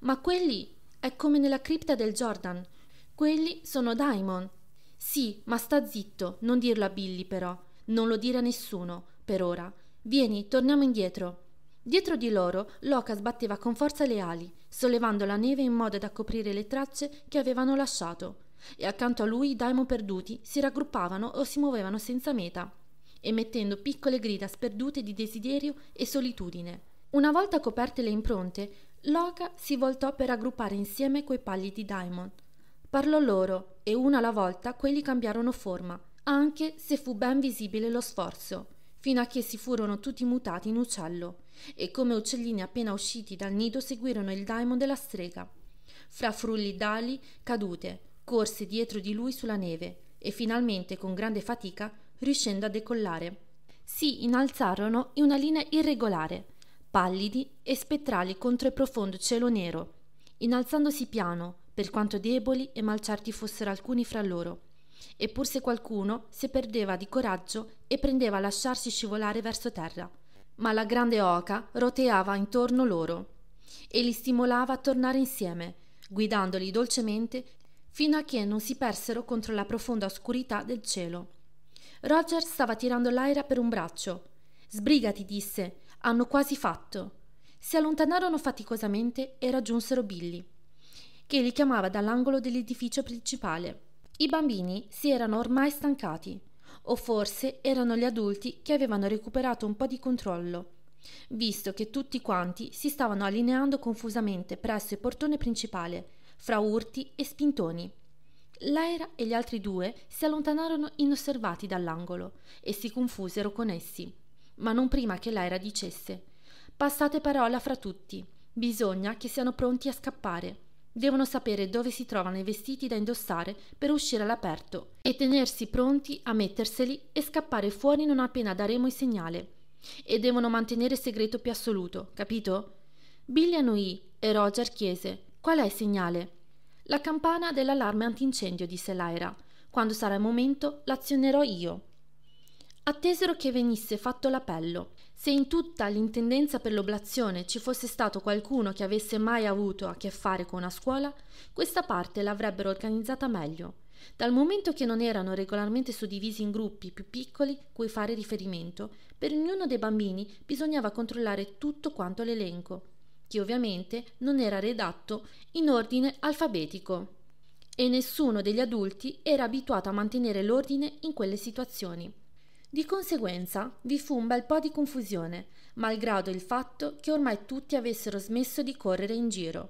Ma quelli è come nella cripta del Jordan. Quelli sono daimon, sì, ma sta zitto, non dirlo a Billy però. Non lo dire a nessuno, per ora. Vieni, torniamo indietro. Dietro di loro Loca sbatteva con forza le ali, sollevando la neve in modo da coprire le tracce che avevano lasciato, e accanto a lui i daimon perduti si raggruppavano o si muovevano senza meta, emettendo piccole grida sperdute di desiderio e solitudine. Una volta coperte le impronte, Loca si voltò per raggruppare insieme quei pagli di daimon, Parlò loro e uno alla volta quelli cambiarono forma, anche se fu ben visibile lo sforzo, fino a che si furono tutti mutati in uccello e come uccellini appena usciti dal nido seguirono il daimon della strega. Fra frulli d'ali, cadute, corse dietro di lui sulla neve e finalmente con grande fatica riuscendo a decollare. Si innalzarono in una linea irregolare, pallidi e spettrali contro il profondo cielo nero, innalzandosi piano, per quanto deboli e malciarti fossero alcuni fra loro. Eppur se qualcuno si perdeva di coraggio e prendeva a lasciarsi scivolare verso terra. Ma la grande oca roteava intorno loro e li stimolava a tornare insieme, guidandoli dolcemente fino a che non si persero contro la profonda oscurità del cielo. Roger stava tirando l'aira per un braccio. Sbrigati, disse, hanno quasi fatto. Si allontanarono faticosamente e raggiunsero Billy che li chiamava dall'angolo dell'edificio principale. I bambini si erano ormai stancati, o forse erano gli adulti che avevano recuperato un po' di controllo, visto che tutti quanti si stavano allineando confusamente presso il portone principale, fra urti e spintoni. L'aera e gli altri due si allontanarono inosservati dall'angolo e si confusero con essi, ma non prima che l'aera dicesse Passate parola fra tutti, bisogna che siano pronti a scappare. Devono sapere dove si trovano i vestiti da indossare per uscire all'aperto e tenersi pronti a metterseli e scappare fuori non appena daremo il segnale. E devono mantenere segreto più assoluto, capito? Billy annuì e Roger chiese: Qual è il segnale? La campana dell'allarme antincendio, disse Lyra. Quando sarà il momento, l'azionerò io. Attesero che venisse fatto l'appello. Se in tutta l'intendenza per l'oblazione ci fosse stato qualcuno che avesse mai avuto a che fare con una scuola, questa parte l'avrebbero organizzata meglio. Dal momento che non erano regolarmente suddivisi in gruppi più piccoli cui fare riferimento, per ognuno dei bambini bisognava controllare tutto quanto l'elenco, che ovviamente non era redatto in ordine alfabetico e nessuno degli adulti era abituato a mantenere l'ordine in quelle situazioni. Di conseguenza vi fu un bel po' di confusione, malgrado il fatto che ormai tutti avessero smesso di correre in giro.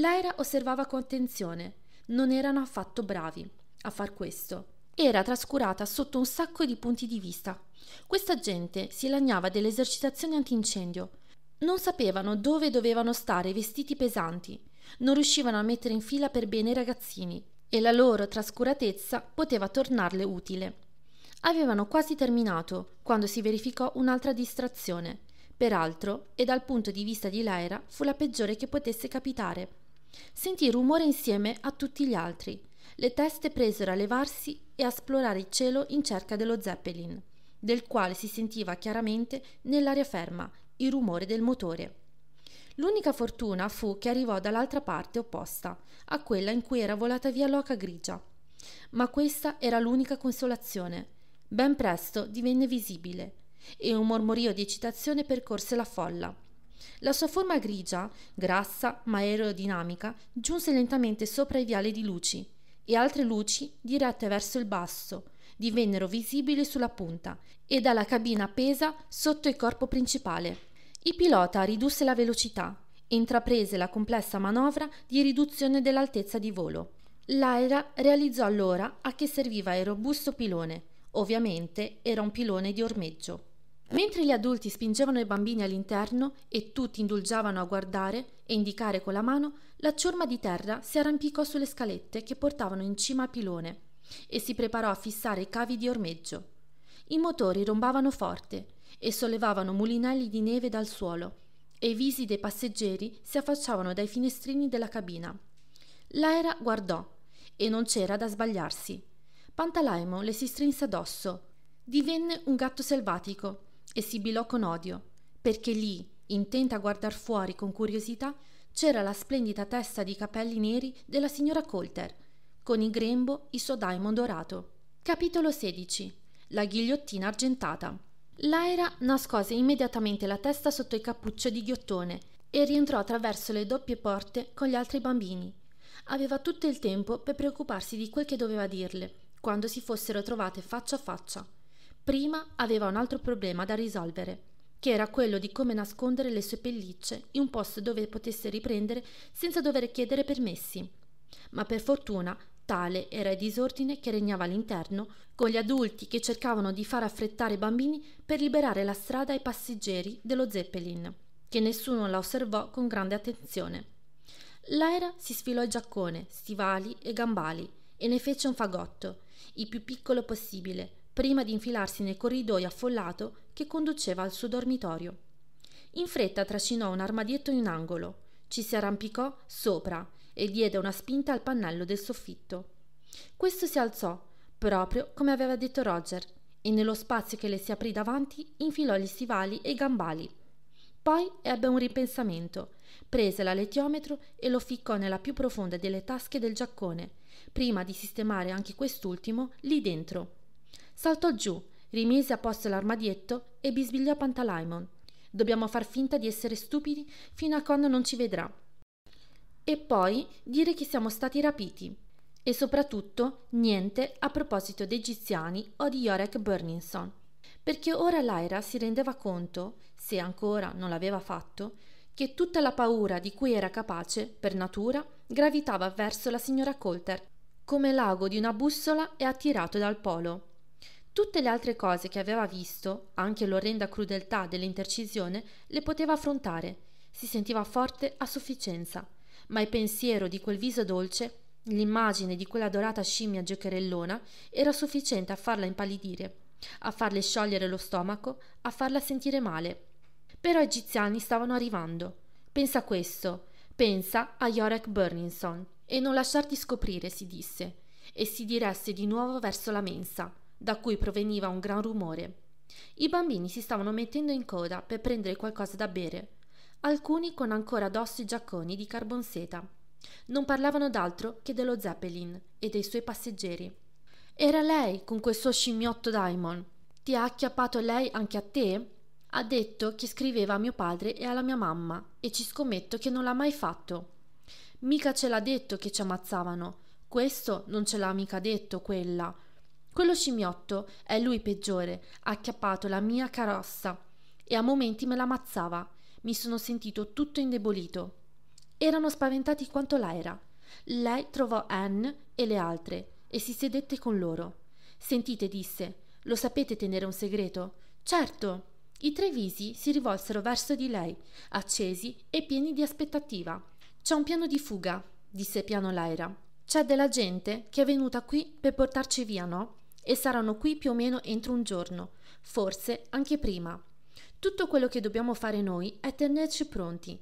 Laira osservava con attenzione, non erano affatto bravi a far questo. Era trascurata sotto un sacco di punti di vista. Questa gente si lagnava delle esercitazioni antincendio. Non sapevano dove dovevano stare i vestiti pesanti, non riuscivano a mettere in fila per bene i ragazzini e la loro trascuratezza poteva tornarle utile. Avevano quasi terminato quando si verificò un'altra distrazione. Peraltro, e dal punto di vista di Laira, fu la peggiore che potesse capitare. Sentì rumore insieme a tutti gli altri. Le teste presero a levarsi e a esplorare il cielo in cerca dello Zeppelin, del quale si sentiva chiaramente nell'aria ferma il rumore del motore. L'unica fortuna fu che arrivò dall'altra parte opposta, a quella in cui era volata via l'oca grigia. Ma questa era l'unica consolazione. Ben presto divenne visibile e un mormorio di eccitazione percorse la folla. La sua forma grigia, grassa ma aerodinamica, giunse lentamente sopra i viali di luci e altre luci dirette verso il basso divennero visibili sulla punta e dalla cabina appesa sotto il corpo principale. Il pilota ridusse la velocità e intraprese la complessa manovra di riduzione dell'altezza di volo. L'aera realizzò allora a che serviva il robusto pilone Ovviamente era un pilone di ormeggio. Mentre gli adulti spingevano i bambini all'interno e tutti indulgiavano a guardare e indicare con la mano, la ciurma di terra si arrampicò sulle scalette che portavano in cima al pilone e si preparò a fissare i cavi di ormeggio. I motori rombavano forte e sollevavano mulinelli di neve dal suolo e i visi dei passeggeri si affacciavano dai finestrini della cabina. L'aera guardò e non c'era da sbagliarsi. Pantalaimo le si strinse addosso, divenne un gatto selvatico e sibilò con odio, perché lì, intenta a guardar fuori con curiosità, c'era la splendida testa di capelli neri della signora Colter, con in grembo il suo daimon dorato. Capitolo 16 La ghigliottina argentata L'aera nascose immediatamente la testa sotto il cappuccio di ghiottone e rientrò attraverso le doppie porte con gli altri bambini. Aveva tutto il tempo per preoccuparsi di quel che doveva dirle quando si fossero trovate faccia a faccia. Prima aveva un altro problema da risolvere, che era quello di come nascondere le sue pellicce in un posto dove potesse riprendere senza dover chiedere permessi. Ma per fortuna tale era il disordine che regnava all'interno, con gli adulti che cercavano di far affrettare i bambini per liberare la strada ai passeggeri dello Zeppelin, che nessuno la osservò con grande attenzione. L'aera si sfilò il giaccone, stivali e gambali e ne fece un fagotto, il più piccolo possibile, prima di infilarsi nel corridoio affollato che conduceva al suo dormitorio. In fretta trascinò un armadietto in un angolo, ci si arrampicò sopra e diede una spinta al pannello del soffitto. Questo si alzò, proprio come aveva detto Roger, e nello spazio che le si aprì davanti infilò gli stivali e i gambali. Poi ebbe un ripensamento prese l'alettiometro e lo ficcò nella più profonda delle tasche del giaccone, prima di sistemare anche quest'ultimo lì dentro. Saltò giù, rimise a posto l'armadietto e bisbigliò Pantalaimon. Dobbiamo far finta di essere stupidi fino a quando non ci vedrà. E poi dire che siamo stati rapiti. E soprattutto niente a proposito dei egiziani o di Yorek Burninson. Perché ora Lyra si rendeva conto, se ancora non l'aveva fatto, che tutta la paura di cui era capace, per natura, gravitava verso la signora Colter, come l'ago di una bussola è attirato dal polo. Tutte le altre cose che aveva visto, anche l'orrenda crudeltà dell'intercisione, le poteva affrontare. Si sentiva forte a sufficienza, ma il pensiero di quel viso dolce, l'immagine di quella dorata scimmia giocherellona, era sufficiente a farla impallidire, a farle sciogliere lo stomaco, a farla sentire male però egiziani stavano arrivando. Pensa a questo, pensa a Yorek Burninson e non lasciarti scoprire, si disse, e si diresse di nuovo verso la mensa, da cui proveniva un gran rumore. I bambini si stavano mettendo in coda per prendere qualcosa da bere, alcuni con ancora addosso i giacconi di carbonseta. Non parlavano d'altro che dello Zeppelin e dei suoi passeggeri. Era lei con quel suo scimmiotto Daimon. Ti ha acchiappato lei anche a te? Ha detto che scriveva a mio padre e alla mia mamma e ci scommetto che non l'ha mai fatto. Mica ce l'ha detto che ci ammazzavano. Questo non ce l'ha mica detto quella. Quello scimmiotto è lui peggiore, ha acchiappato la mia carossa e a momenti me l'ammazzava. Mi sono sentito tutto indebolito. Erano spaventati quanto l'aera. Lei trovò Anne e le altre e si sedette con loro. Sentite, disse, lo sapete tenere un segreto? Certo. I tre visi si rivolsero verso di lei, accesi e pieni di aspettativa. C'è un piano di fuga, disse piano Laira. C'è della gente che è venuta qui per portarci via, no? E saranno qui più o meno entro un giorno, forse anche prima. Tutto quello che dobbiamo fare noi è tenerci pronti.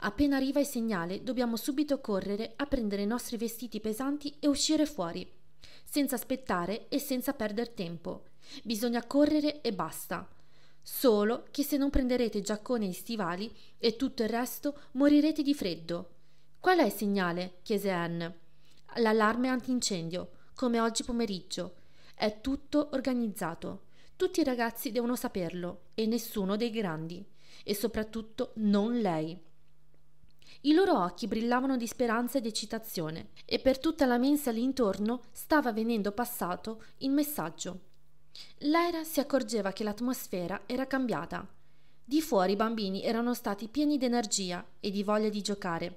Appena arriva il segnale, dobbiamo subito correre a prendere i nostri vestiti pesanti e uscire fuori, senza aspettare e senza perdere tempo. Bisogna correre e basta. Solo che se non prenderete giaccone e stivali e tutto il resto morirete di freddo. Qual è il segnale? chiese Anne. L'allarme antincendio, come oggi pomeriggio. È tutto organizzato. Tutti i ragazzi devono saperlo e nessuno dei grandi. E soprattutto non lei. I loro occhi brillavano di speranza ed eccitazione e per tutta la mensa lì intorno stava venendo passato il messaggio. Lyra si accorgeva che l'atmosfera era cambiata. Di fuori i bambini erano stati pieni d'energia e di voglia di giocare.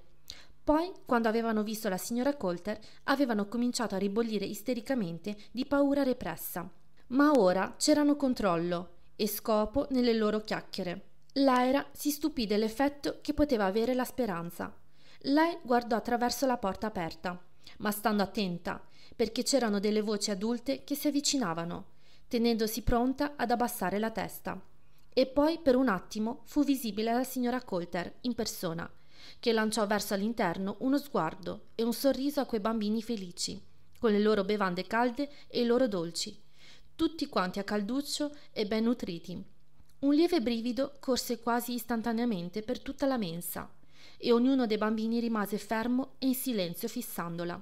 Poi, quando avevano visto la signora Colter, avevano cominciato a ribollire istericamente di paura repressa. Ma ora c'erano controllo e scopo nelle loro chiacchiere. Lyra si stupì dell'effetto che poteva avere la speranza. Lei guardò attraverso la porta aperta, ma stando attenta, perché c'erano delle voci adulte che si avvicinavano tenendosi pronta ad abbassare la testa. E poi per un attimo fu visibile la signora Colter in persona, che lanciò verso all'interno uno sguardo e un sorriso a quei bambini felici, con le loro bevande calde e i loro dolci, tutti quanti a calduccio e ben nutriti. Un lieve brivido corse quasi istantaneamente per tutta la mensa, e ognuno dei bambini rimase fermo e in silenzio fissandola.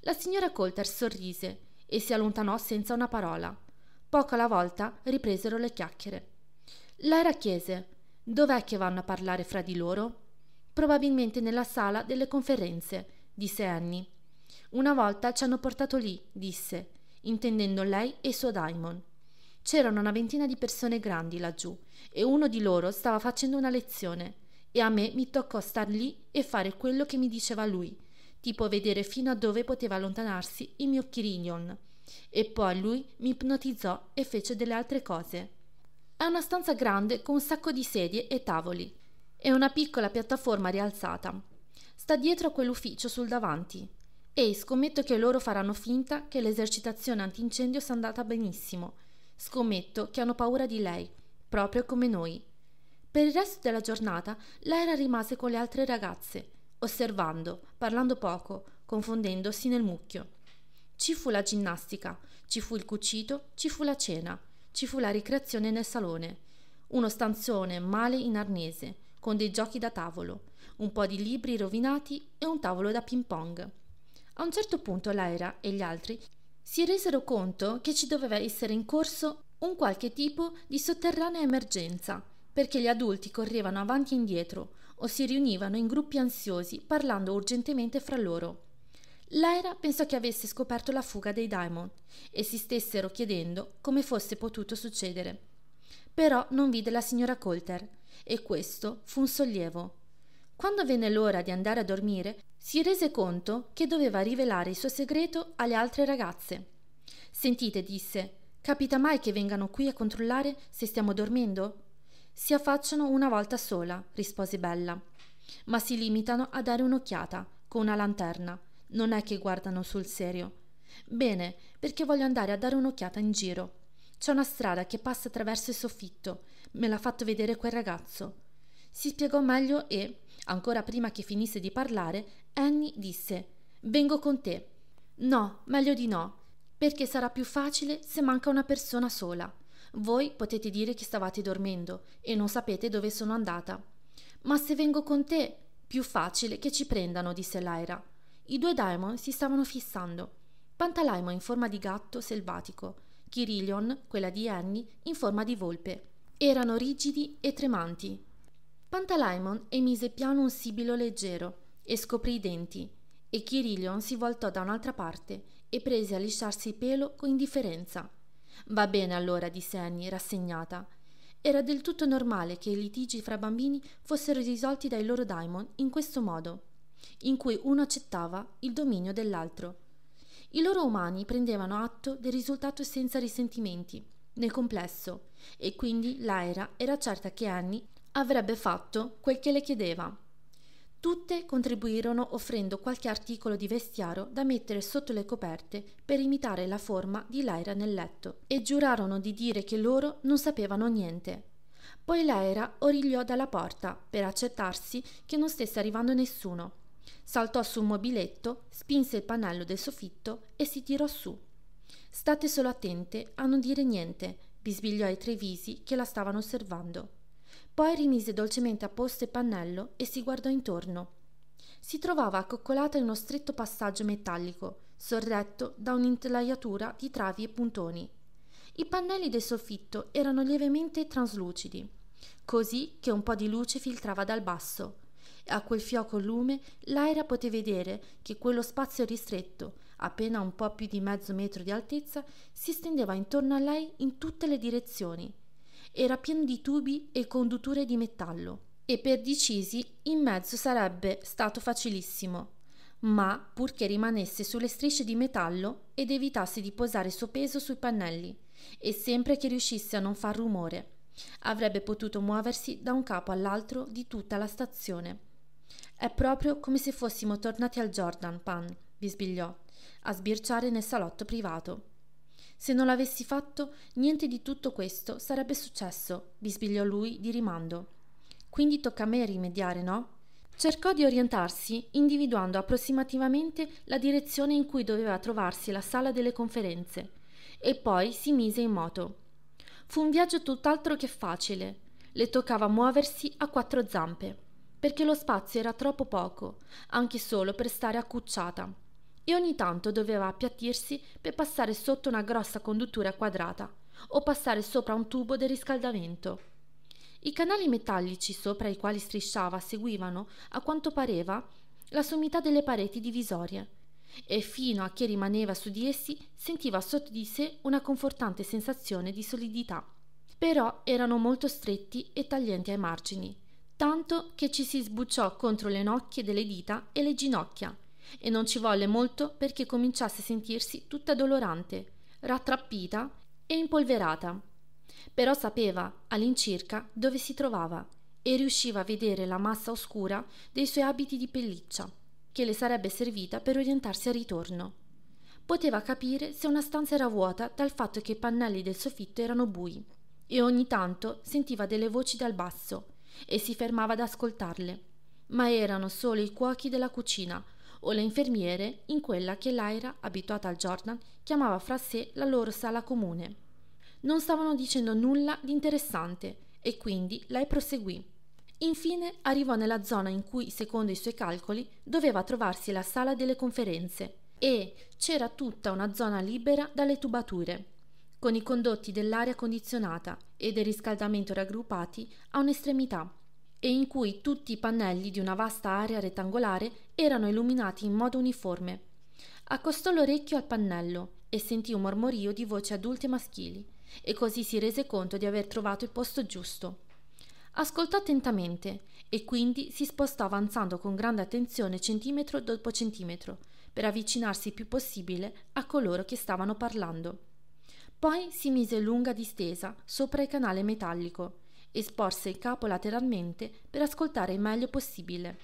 La signora Colter sorrise e si allontanò senza una parola, Poco alla volta ripresero le chiacchiere. L'aera chiese: Dov'è che vanno a parlare fra di loro? Probabilmente nella sala delle conferenze, disse Annie. Una volta ci hanno portato lì, disse, intendendo lei e suo Daimon. C'erano una ventina di persone grandi laggiù e uno di loro stava facendo una lezione e a me mi toccò star lì e fare quello che mi diceva lui, tipo vedere fino a dove poteva allontanarsi il mio Kirinion. E poi lui mi ipnotizzò e fece delle altre cose. È una stanza grande con un sacco di sedie e tavoli e una piccola piattaforma rialzata. Sta dietro a quell'ufficio sul davanti. E scommetto che loro faranno finta che l'esercitazione antincendio sia andata benissimo. Scommetto che hanno paura di lei, proprio come noi. Per il resto della giornata Lara rimase con le altre ragazze, osservando, parlando poco, confondendosi nel mucchio. Ci fu la ginnastica, ci fu il cucito, ci fu la cena, ci fu la ricreazione nel salone, uno stanzone male in arnese, con dei giochi da tavolo, un po' di libri rovinati e un tavolo da ping pong. A un certo punto Laira e gli altri si resero conto che ci doveva essere in corso un qualche tipo di sotterranea emergenza, perché gli adulti correvano avanti e indietro o si riunivano in gruppi ansiosi parlando urgentemente fra loro. Lyra pensò che avesse scoperto la fuga dei Diamond e si stessero chiedendo come fosse potuto succedere. Però non vide la signora Colter e questo fu un sollievo. Quando venne l'ora di andare a dormire, si rese conto che doveva rivelare il suo segreto alle altre ragazze. Sentite, disse, capita mai che vengano qui a controllare se stiamo dormendo? Si affacciano una volta sola, rispose Bella, ma si limitano a dare un'occhiata con una lanterna non è che guardano sul serio. Bene, perché voglio andare a dare un'occhiata in giro. C'è una strada che passa attraverso il soffitto. Me l'ha fatto vedere quel ragazzo. Si spiegò meglio e, ancora prima che finisse di parlare, Annie disse Vengo con te. No, meglio di no, perché sarà più facile se manca una persona sola. Voi potete dire che stavate dormendo e non sapete dove sono andata. Ma se vengo con te, più facile che ci prendano, disse Lyra. I due daimon si stavano fissando. Pantalaimon in forma di gatto selvatico, Kirillion, quella di Annie, in forma di volpe. Erano rigidi e tremanti. Pantalaimon emise piano un sibilo leggero e scoprì i denti, e Kirillion si voltò da un'altra parte e prese a lisciarsi il pelo con indifferenza. Va bene allora, disse Annie, rassegnata. Era del tutto normale che i litigi fra bambini fossero risolti dai loro daimon in questo modo in cui uno accettava il dominio dell'altro. I loro umani prendevano atto del risultato senza risentimenti, nel complesso, e quindi Laira era certa che Annie avrebbe fatto quel che le chiedeva. Tutte contribuirono offrendo qualche articolo di vestiario da mettere sotto le coperte per imitare la forma di Laira nel letto e giurarono di dire che loro non sapevano niente. Poi Laira origliò dalla porta per accertarsi che non stesse arrivando nessuno Saltò su un mobiletto, spinse il pannello del soffitto e si tirò su. State solo attente a non dire niente, bisbigliò ai tre visi che la stavano osservando. Poi rimise dolcemente a posto il pannello e si guardò intorno. Si trovava accoccolata in uno stretto passaggio metallico, sorretto da un'intelaiatura di travi e puntoni. I pannelli del soffitto erano lievemente traslucidi, così che un po' di luce filtrava dal basso a quel fioco lume Laira poté vedere che quello spazio ristretto, appena un po' più di mezzo metro di altezza, si stendeva intorno a lei in tutte le direzioni. Era pieno di tubi e condutture di metallo e per decisi in mezzo sarebbe stato facilissimo, ma purché rimanesse sulle strisce di metallo ed evitasse di posare il suo peso sui pannelli, e sempre che riuscisse a non far rumore, avrebbe potuto muoversi da un capo all'altro di tutta la stazione. È proprio come se fossimo tornati al Jordan, Pan, bisbigliò, a sbirciare nel salotto privato. Se non l'avessi fatto, niente di tutto questo sarebbe successo, bisbigliò lui di rimando. Quindi tocca a me rimediare, no? Cercò di orientarsi, individuando approssimativamente la direzione in cui doveva trovarsi la sala delle conferenze, e poi si mise in moto. Fu un viaggio tutt'altro che facile. Le toccava muoversi a quattro zampe perché lo spazio era troppo poco, anche solo per stare accucciata, e ogni tanto doveva appiattirsi per passare sotto una grossa conduttura quadrata o passare sopra un tubo del riscaldamento. I canali metallici sopra i quali strisciava seguivano, a quanto pareva, la sommità delle pareti divisorie, e fino a che rimaneva su di essi sentiva sotto di sé una confortante sensazione di solidità. Però erano molto stretti e taglienti ai margini, tanto che ci si sbucciò contro le nocchie delle dita e le ginocchia, e non ci volle molto perché cominciasse a sentirsi tutta dolorante, rattrappita e impolverata. Però sapeva all'incirca dove si trovava e riusciva a vedere la massa oscura dei suoi abiti di pelliccia, che le sarebbe servita per orientarsi al ritorno. Poteva capire se una stanza era vuota dal fatto che i pannelli del soffitto erano bui e ogni tanto sentiva delle voci dal basso, e si fermava ad ascoltarle, ma erano solo i cuochi della cucina o le infermiere in quella che Laira, abituata al Jordan, chiamava fra sé la loro sala comune. Non stavano dicendo nulla di interessante e quindi lei proseguì. Infine arrivò nella zona in cui, secondo i suoi calcoli, doveva trovarsi la sala delle conferenze e c'era tutta una zona libera dalle tubature con i condotti dell'aria condizionata e del riscaldamento raggruppati a un'estremità e in cui tutti i pannelli di una vasta area rettangolare erano illuminati in modo uniforme. Accostò l'orecchio al pannello e sentì un mormorio di voci adulte maschili, e così si rese conto di aver trovato il posto giusto. Ascoltò attentamente e quindi si spostò avanzando con grande attenzione centimetro dopo centimetro per avvicinarsi il più possibile a coloro che stavano parlando. Poi si mise lunga distesa sopra il canale metallico e sporse il capo lateralmente per ascoltare il meglio possibile.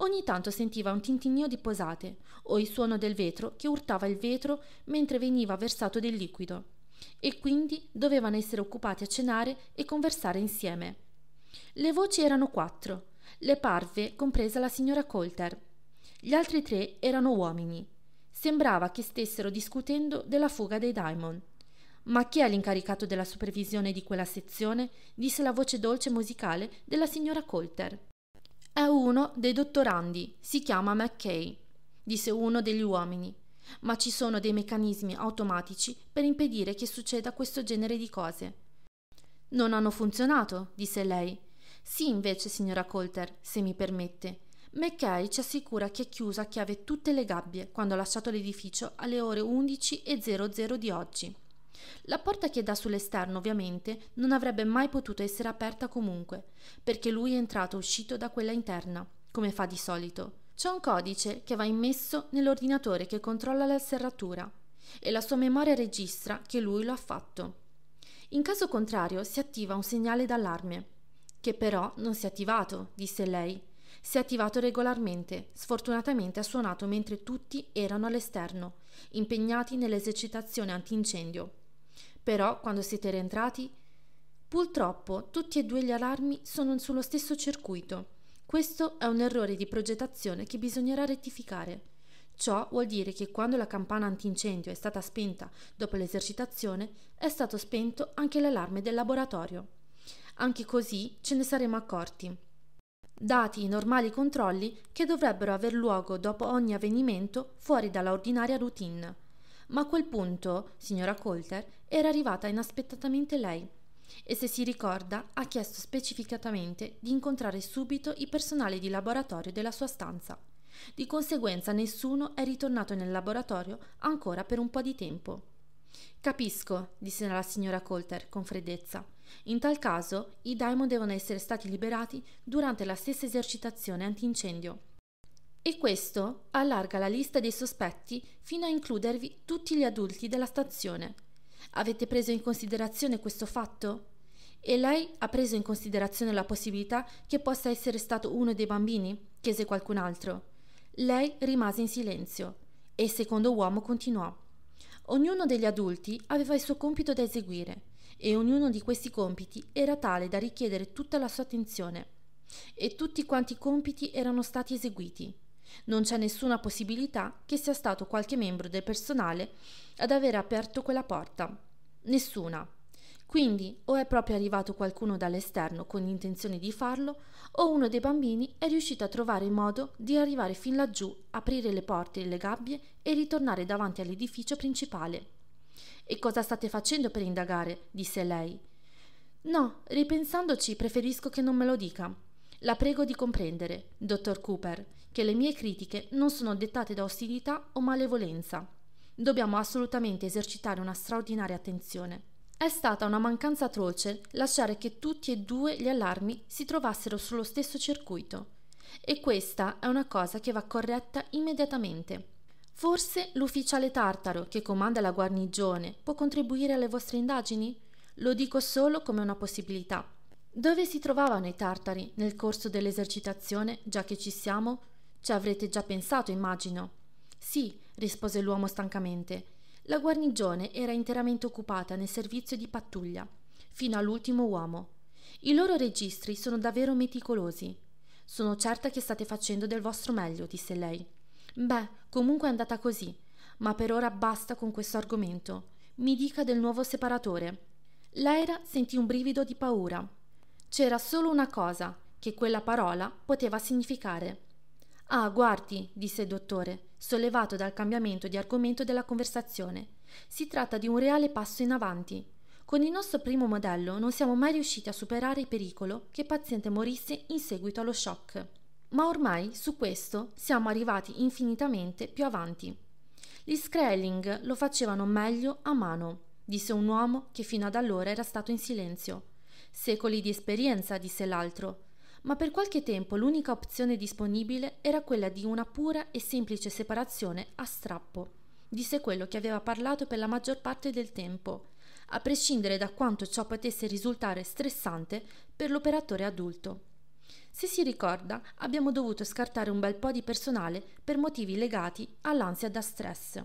Ogni tanto sentiva un tintinnio di posate o il suono del vetro che urtava il vetro mentre veniva versato del liquido e quindi dovevano essere occupati a cenare e conversare insieme. Le voci erano quattro, le parve compresa la signora Colter. Gli altri tre erano uomini. Sembrava che stessero discutendo della fuga dei Diamond. Ma chi è l'incaricato della supervisione di quella sezione? disse la voce dolce e musicale della signora Colter. È uno dei dottorandi, si chiama McKay, disse uno degli uomini. Ma ci sono dei meccanismi automatici per impedire che succeda questo genere di cose. Non hanno funzionato, disse lei. Sì, invece, signora Colter, se mi permette. McKay ci assicura che è chiusa a chiave tutte le gabbie quando ha lasciato l'edificio alle ore 11.00 di oggi. La porta che dà sull'esterno, ovviamente, non avrebbe mai potuto essere aperta comunque, perché lui è entrato e uscito da quella interna, come fa di solito. C'è un codice che va immesso nell'ordinatore che controlla la serratura e la sua memoria registra che lui lo ha fatto. In caso contrario si attiva un segnale d'allarme, che però non si è attivato, disse lei. Si è attivato regolarmente, sfortunatamente ha suonato mentre tutti erano all'esterno, impegnati nell'esercitazione antincendio. Però, quando siete rientrati, purtroppo tutti e due gli allarmi sono sullo stesso circuito. Questo è un errore di progettazione che bisognerà rettificare. Ciò vuol dire che quando la campana antincendio è stata spenta dopo l'esercitazione, è stato spento anche l'allarme del laboratorio. Anche così ce ne saremo accorti. Dati i normali controlli che dovrebbero aver luogo dopo ogni avvenimento fuori dalla ordinaria routine. Ma a quel punto, signora Colter, era arrivata inaspettatamente lei e se si ricorda ha chiesto specificatamente di incontrare subito i personali di laboratorio della sua stanza. Di conseguenza nessuno è ritornato nel laboratorio ancora per un po' di tempo. Capisco, disse la signora Colter con freddezza. In tal caso i daimon devono essere stati liberati durante la stessa esercitazione antincendio. E questo allarga la lista dei sospetti fino a includervi tutti gli adulti della stazione. Avete preso in considerazione questo fatto? E lei ha preso in considerazione la possibilità che possa essere stato uno dei bambini? chiese qualcun altro. Lei rimase in silenzio e il secondo uomo continuò. Ognuno degli adulti aveva il suo compito da eseguire e ognuno di questi compiti era tale da richiedere tutta la sua attenzione. E tutti quanti i compiti erano stati eseguiti. Non c'è nessuna possibilità che sia stato qualche membro del personale ad aver aperto quella porta. Nessuna. Quindi o è proprio arrivato qualcuno dall'esterno con l'intenzione di farlo, o uno dei bambini è riuscito a trovare il modo di arrivare fin laggiù, aprire le porte e le gabbie e ritornare davanti all'edificio principale. E cosa state facendo per indagare? disse lei. No, ripensandoci, preferisco che non me lo dica. La prego di comprendere, dottor Cooper, che le mie critiche non sono dettate da ostilità o malevolenza. Dobbiamo assolutamente esercitare una straordinaria attenzione. È stata una mancanza atroce lasciare che tutti e due gli allarmi si trovassero sullo stesso circuito. E questa è una cosa che va corretta immediatamente. Forse l'ufficiale tartaro che comanda la guarnigione può contribuire alle vostre indagini? Lo dico solo come una possibilità. Dove si trovavano i tartari nel corso dell'esercitazione, già che ci siamo? Ci avrete già pensato, immagino. Sì, rispose l'uomo stancamente. La guarnigione era interamente occupata nel servizio di pattuglia, fino all'ultimo uomo. I loro registri sono davvero meticolosi. Sono certa che state facendo del vostro meglio, disse lei. Beh, comunque è andata così. Ma per ora basta con questo argomento. Mi dica del nuovo separatore. Laira sentì un brivido di paura. C'era solo una cosa che quella parola poteva significare. Ah, guardi, disse il dottore, sollevato dal cambiamento di argomento della conversazione. Si tratta di un reale passo in avanti. Con il nostro primo modello non siamo mai riusciti a superare il pericolo che il paziente morisse in seguito allo shock. Ma ormai su questo siamo arrivati infinitamente più avanti. Gli Skrelling lo facevano meglio a mano, disse un uomo che fino ad allora era stato in silenzio. Secoli di esperienza, disse l'altro ma per qualche tempo l'unica opzione disponibile era quella di una pura e semplice separazione a strappo. Disse quello che aveva parlato per la maggior parte del tempo, a prescindere da quanto ciò potesse risultare stressante per l'operatore adulto. Se si ricorda, abbiamo dovuto scartare un bel po' di personale per motivi legati all'ansia da stress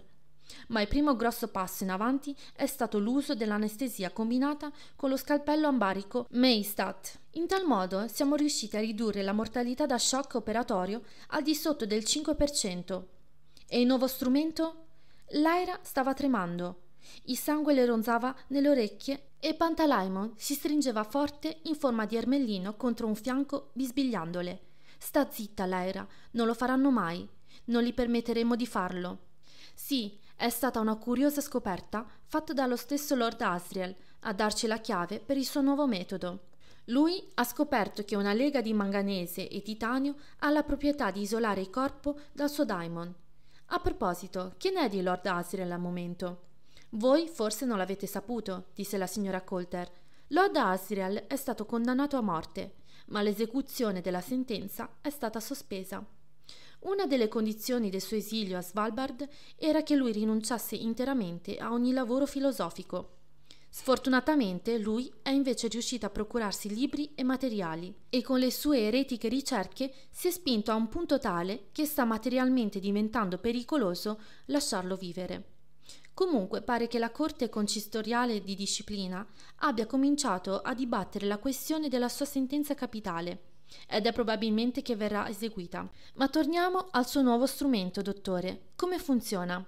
ma il primo grosso passo in avanti è stato l'uso dell'anestesia combinata con lo scalpello ambarico Maystat. In tal modo siamo riusciti a ridurre la mortalità da shock operatorio al di sotto del 5%. E il nuovo strumento? L'aira stava tremando. Il sangue le ronzava nelle orecchie e Pantalaimon si stringeva forte in forma di ermellino contro un fianco bisbigliandole. Sta zitta, Laira, non lo faranno mai. Non gli permetteremo di farlo. Sì, è stata una curiosa scoperta fatta dallo stesso Lord Asriel a darci la chiave per il suo nuovo metodo. Lui ha scoperto che una lega di manganese e titanio ha la proprietà di isolare il corpo dal suo daimon. A proposito, che ne è di Lord Asriel al momento? Voi forse non l'avete saputo, disse la signora Colter. Lord Asriel è stato condannato a morte, ma l'esecuzione della sentenza è stata sospesa. Una delle condizioni del suo esilio a Svalbard era che lui rinunciasse interamente a ogni lavoro filosofico. Sfortunatamente lui è invece riuscito a procurarsi libri e materiali e con le sue eretiche ricerche si è spinto a un punto tale che sta materialmente diventando pericoloso lasciarlo vivere. Comunque pare che la Corte Concistoriale di Disciplina abbia cominciato a dibattere la questione della sua sentenza capitale ed è probabilmente che verrà eseguita. Ma torniamo al suo nuovo strumento, dottore. Come funziona?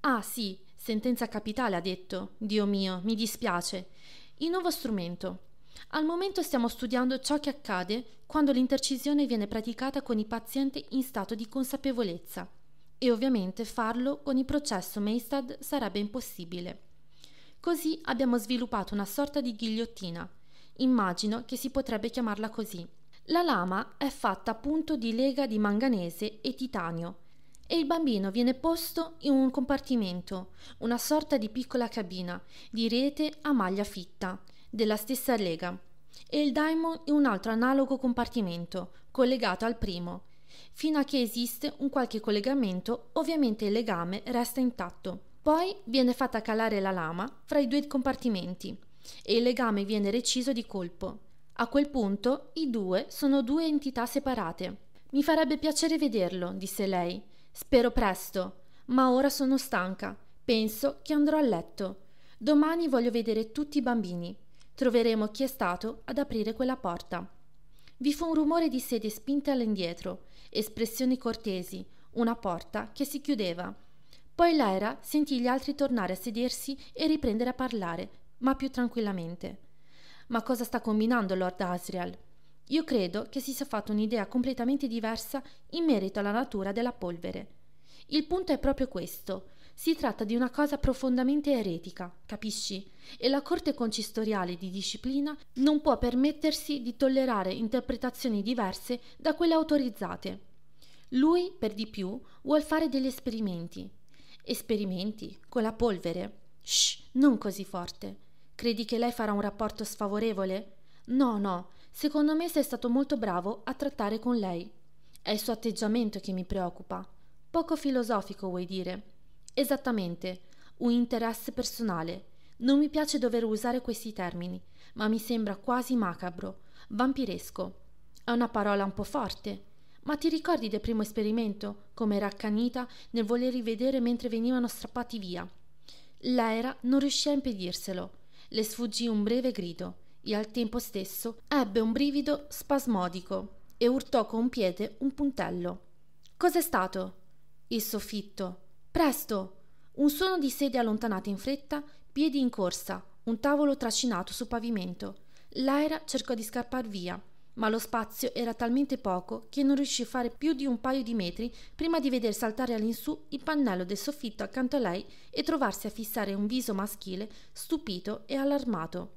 Ah sì, sentenza capitale ha detto. Dio mio, mi dispiace. Il nuovo strumento. Al momento stiamo studiando ciò che accade quando l'intercisione viene praticata con i pazienti in stato di consapevolezza e ovviamente farlo con il processo Meistad sarebbe impossibile. Così abbiamo sviluppato una sorta di ghigliottina. Immagino che si potrebbe chiamarla così. La lama è fatta appunto di lega di manganese e titanio e il bambino viene posto in un compartimento, una sorta di piccola cabina di rete a maglia fitta della stessa lega e il daimon in un altro analogo compartimento collegato al primo. Fino a che esiste un qualche collegamento, ovviamente il legame resta intatto. Poi viene fatta calare la lama fra i due compartimenti e il legame viene reciso di colpo. A quel punto i due sono due entità separate. Mi farebbe piacere vederlo, disse lei. Spero presto, ma ora sono stanca. Penso che andrò a letto. Domani voglio vedere tutti i bambini. Troveremo chi è stato ad aprire quella porta. Vi fu un rumore di sedie spinte all'indietro, espressioni cortesi, una porta che si chiudeva. Poi Laera sentì gli altri tornare a sedersi e riprendere a parlare, ma più tranquillamente. Ma cosa sta combinando Lord Asriel? Io credo che si sia fatta un'idea completamente diversa in merito alla natura della polvere. Il punto è proprio questo. Si tratta di una cosa profondamente eretica, capisci? E la Corte Concistoriale di Disciplina non può permettersi di tollerare interpretazioni diverse da quelle autorizzate. Lui, per di più, vuol fare degli esperimenti. Esperimenti con la polvere. Shh, non così forte. Credi che lei farà un rapporto sfavorevole? No, no, secondo me sei stato molto bravo a trattare con lei. È il suo atteggiamento che mi preoccupa. Poco filosofico, vuoi dire? Esattamente, un interesse personale. Non mi piace dover usare questi termini, ma mi sembra quasi macabro, vampiresco. È una parola un po' forte. Ma ti ricordi del primo esperimento, come era accanita nel voler rivedere mentre venivano strappati via? L'aera non riuscì a impedirselo. Le sfuggì un breve grido e al tempo stesso ebbe un brivido spasmodico e urtò con un piede un puntello. Cos'è stato? Il soffitto. Presto! Un suono di sedie allontanate in fretta, piedi in corsa, un tavolo trascinato sul pavimento. Laira cercò di scappar via, ma lo spazio era talmente poco che non riuscì a fare più di un paio di metri prima di veder saltare all'insù il pannello del soffitto accanto a lei e trovarsi a fissare un viso maschile stupito e allarmato.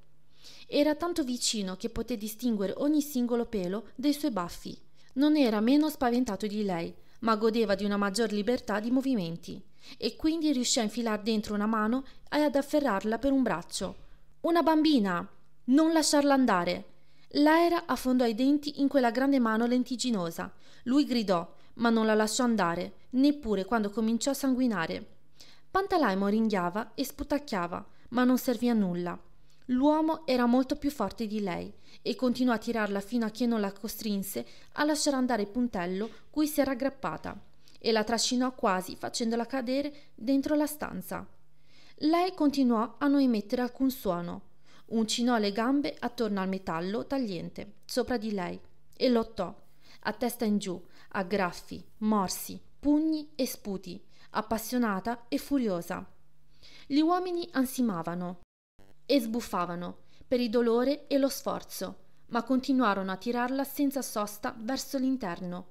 Era tanto vicino che poté distinguere ogni singolo pelo dei suoi baffi. Non era meno spaventato di lei, ma godeva di una maggior libertà di movimenti, e quindi riuscì a infilar dentro una mano e ad afferrarla per un braccio. Una bambina! Non lasciarla andare! L'aera affondò i denti in quella grande mano lentiginosa. Lui gridò, ma non la lasciò andare, neppure quando cominciò a sanguinare. Pantalaimo ringhiava e sputacchiava, ma non servì a nulla. L'uomo era molto più forte di lei e continuò a tirarla fino a che non la costrinse a lasciare andare il puntello cui si era aggrappata e la trascinò quasi facendola cadere dentro la stanza. Lei continuò a non emettere alcun suono, uncinò le gambe attorno al metallo tagliente sopra di lei e lottò, a testa in giù, a graffi, morsi, pugni e sputi, appassionata e furiosa. Gli uomini ansimavano e sbuffavano per il dolore e lo sforzo, ma continuarono a tirarla senza sosta verso l'interno.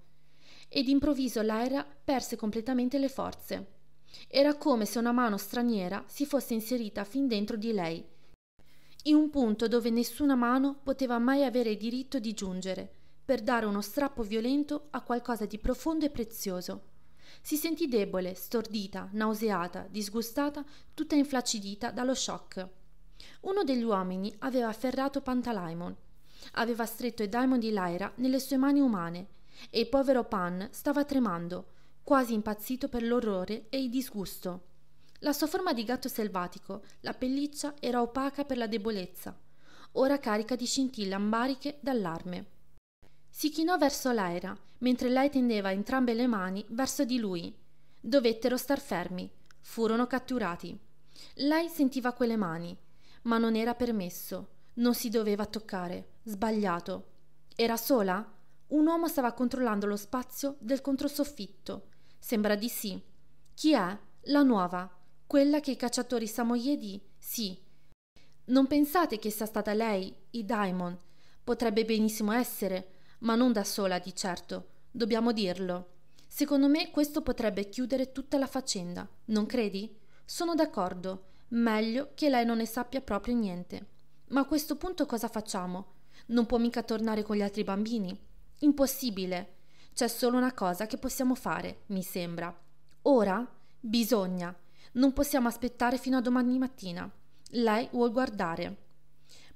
Ed improvviso Lyra perse completamente le forze. Era come se una mano straniera si fosse inserita fin dentro di lei in un punto dove nessuna mano poteva mai avere diritto di giungere, per dare uno strappo violento a qualcosa di profondo e prezioso. Si sentì debole, stordita, nauseata, disgustata, tutta inflacidita dallo shock. Uno degli uomini aveva afferrato Pantalaimon. Aveva stretto i diamond di Lyra nelle sue mani umane e il povero Pan stava tremando, quasi impazzito per l'orrore e il disgusto. La sua forma di gatto selvatico, la pelliccia era opaca per la debolezza, ora carica di scintille ambariche d'allarme. Si chinò verso Laira, mentre lei tendeva entrambe le mani verso di lui. Dovettero star fermi, furono catturati. Lei sentiva quelle mani, ma non era permesso, non si doveva toccare, sbagliato. Era sola? Un uomo stava controllando lo spazio del controsoffitto. Sembra di sì. Chi è? La nuova quella che i cacciatori samoiedi, sì. Non pensate che sia stata lei, i Daimon. Potrebbe benissimo essere, ma non da sola di certo, dobbiamo dirlo. Secondo me questo potrebbe chiudere tutta la faccenda, non credi? Sono d'accordo, meglio che lei non ne sappia proprio niente. Ma a questo punto cosa facciamo? Non può mica tornare con gli altri bambini. Impossibile. C'è solo una cosa che possiamo fare, mi sembra. Ora bisogna non possiamo aspettare fino a domani mattina. Lei vuol guardare.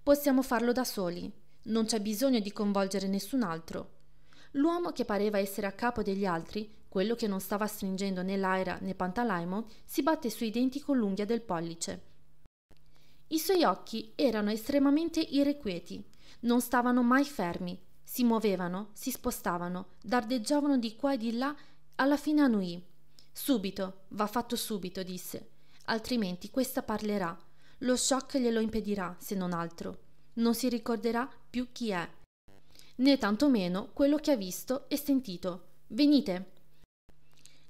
Possiamo farlo da soli. Non c'è bisogno di coinvolgere nessun altro. L'uomo che pareva essere a capo degli altri, quello che non stava stringendo né Laira né Pantalaimon, si batte sui denti con l'unghia del pollice. I suoi occhi erano estremamente irrequieti, non stavano mai fermi, si muovevano, si spostavano, dardeggiavano di qua e di là, alla fine annuì. Subito, va fatto subito, disse, altrimenti questa parlerà. Lo shock glielo impedirà, se non altro. Non si ricorderà più chi è, né tantomeno quello che ha visto e sentito. Venite.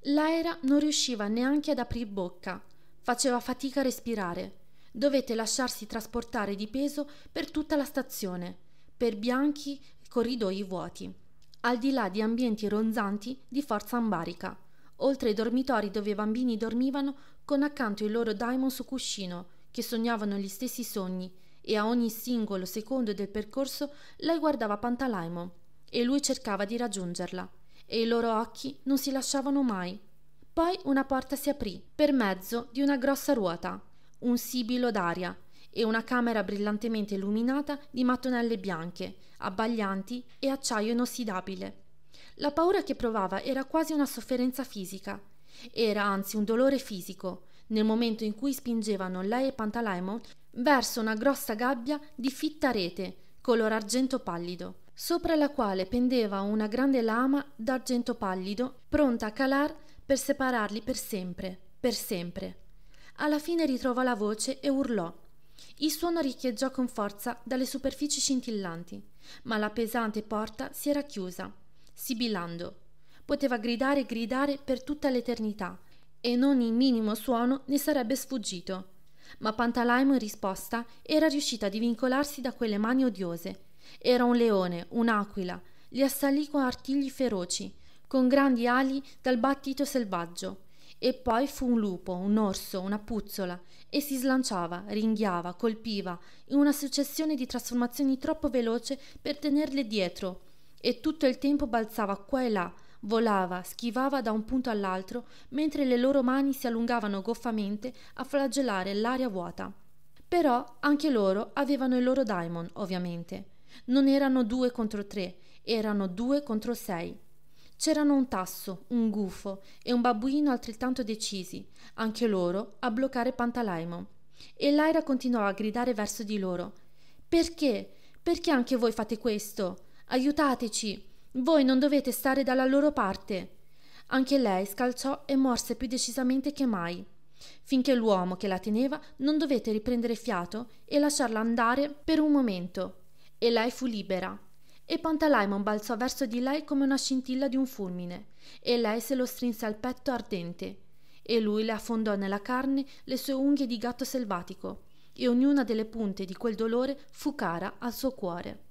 L'aera non riusciva neanche ad aprir bocca, faceva fatica a respirare. Dovette lasciarsi trasportare di peso per tutta la stazione, per bianchi corridoi vuoti, al di là di ambienti ronzanti di forza ambarica oltre ai dormitori dove i bambini dormivano con accanto il loro daimon su cuscino, che sognavano gli stessi sogni, e a ogni singolo secondo del percorso lei guardava Pantalaimon e lui cercava di raggiungerla, e i loro occhi non si lasciavano mai. Poi una porta si aprì per mezzo di una grossa ruota, un sibilo d'aria e una camera brillantemente illuminata di mattonelle bianche, abbaglianti e acciaio inossidabile. La paura che provava era quasi una sofferenza fisica. Era anzi un dolore fisico, nel momento in cui spingevano lei e Pantalaimon verso una grossa gabbia di fitta rete, color argento pallido, sopra la quale pendeva una grande lama d'argento pallido, pronta a calar per separarli per sempre, per sempre. Alla fine ritrovò la voce e urlò. Il suono richieggiò con forza dalle superfici scintillanti, ma la pesante porta si era chiusa sibilando. Poteva gridare e gridare per tutta l'eternità e non il minimo suono ne sarebbe sfuggito. Ma Pantalaimo in risposta era riuscito a divincolarsi da quelle mani odiose. Era un leone, un'aquila, li assalì con artigli feroci, con grandi ali dal battito selvaggio. E poi fu un lupo, un orso, una puzzola, e si slanciava, ringhiava, colpiva, in una successione di trasformazioni troppo veloce per tenerle dietro, e tutto il tempo balzava qua e là, volava, schivava da un punto all'altro, mentre le loro mani si allungavano goffamente a flagellare l'aria vuota. Però anche loro avevano il loro daimon, ovviamente. Non erano due contro tre, erano due contro sei. C'erano un tasso, un gufo e un babbuino altrettanto decisi, anche loro a bloccare Pantalaimon. E Laira continuò a gridare verso di loro: Perché? Perché anche voi fate questo? Aiutateci! Voi non dovete stare dalla loro parte. Anche lei scalciò e morse più decisamente che mai, finché l'uomo che la teneva non dovette riprendere fiato e lasciarla andare per un momento. E lei fu libera. E Pantalaimon balzò verso di lei come una scintilla di un fulmine, e lei se lo strinse al petto ardente, e lui le affondò nella carne le sue unghie di gatto selvatico, e ognuna delle punte di quel dolore fu cara al suo cuore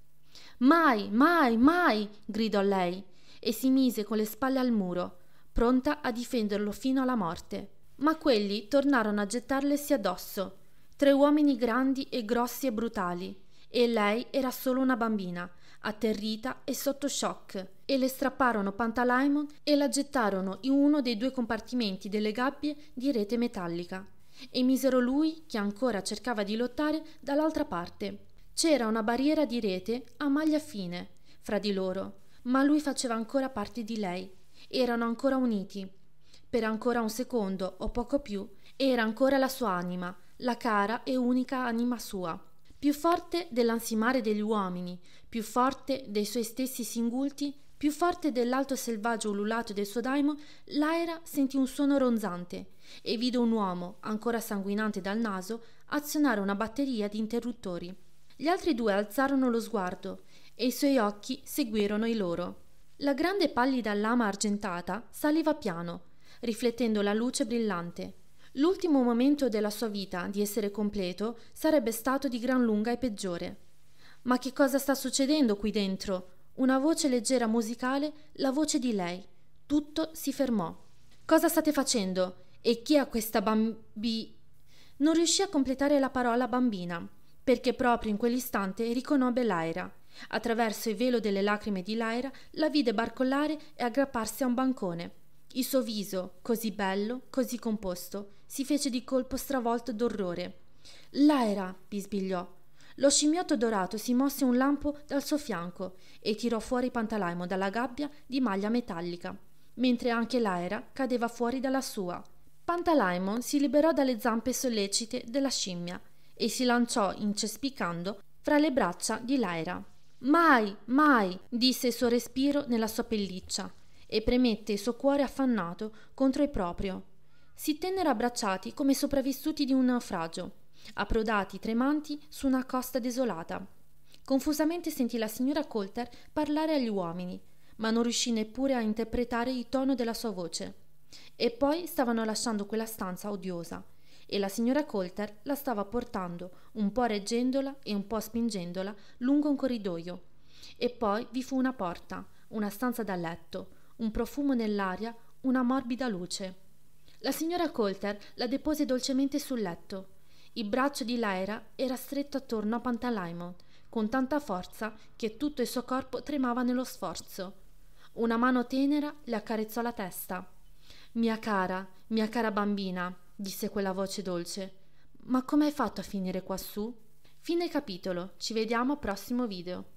mai mai mai gridò lei e si mise con le spalle al muro pronta a difenderlo fino alla morte ma quelli tornarono a gettarlesi addosso tre uomini grandi e grossi e brutali e lei era solo una bambina atterrita e sotto shock e le strapparono Pantalaimon e la gettarono in uno dei due compartimenti delle gabbie di rete metallica e misero lui, che ancora cercava di lottare, dall'altra parte. C'era una barriera di rete a maglia fine fra di loro, ma lui faceva ancora parte di lei. Erano ancora uniti. Per ancora un secondo o poco più, era ancora la sua anima, la cara e unica anima sua. Più forte dell'ansimare degli uomini, più forte dei suoi stessi singulti, più forte dell'alto selvaggio ululato del suo daimo, Laera sentì un suono ronzante e vide un uomo, ancora sanguinante dal naso, azionare una batteria di interruttori. Gli altri due alzarono lo sguardo e i suoi occhi seguirono i loro. La grande pallida lama argentata saliva piano, riflettendo la luce brillante. L'ultimo momento della sua vita di essere completo sarebbe stato di gran lunga e peggiore. Ma che cosa sta succedendo qui dentro? Una voce leggera musicale, la voce di lei. Tutto si fermò. Cosa state facendo? E chi è questa bambi... Non riuscì a completare la parola bambina perché proprio in quell'istante riconobbe Laira. Attraverso il velo delle lacrime di Laira la vide barcollare e aggrapparsi a un bancone. Il suo viso, così bello, così composto, si fece di colpo stravolto d'orrore. Laira! bisbigliò. Lo scimmiotto dorato si mosse un lampo dal suo fianco e tirò fuori Pantalaimo dalla gabbia di maglia metallica, mentre anche Laira cadeva fuori dalla sua. Pantalaimon si liberò dalle zampe sollecite della scimmia e si lanciò incespicando fra le braccia di Laira. Mai, mai, disse il suo respiro nella sua pelliccia e premette il suo cuore affannato contro il proprio. Si tennero abbracciati come sopravvissuti di un naufragio, approdati tremanti su una costa desolata. Confusamente sentì la signora Colter parlare agli uomini, ma non riuscì neppure a interpretare il tono della sua voce. E poi stavano lasciando quella stanza odiosa, e la signora Colter la stava portando, un po' reggendola e un po' spingendola, lungo un corridoio. E poi vi fu una porta, una stanza da letto, un profumo nell'aria, una morbida luce. La signora Colter la depose dolcemente sul letto. Il braccio di Laera era stretto attorno a Pantalaimon, con tanta forza che tutto il suo corpo tremava nello sforzo. Una mano tenera le accarezzò la testa. Mia cara, mia cara bambina, disse quella voce dolce. Ma come hai fatto a finire quassù? Fine capitolo, ci vediamo al prossimo video.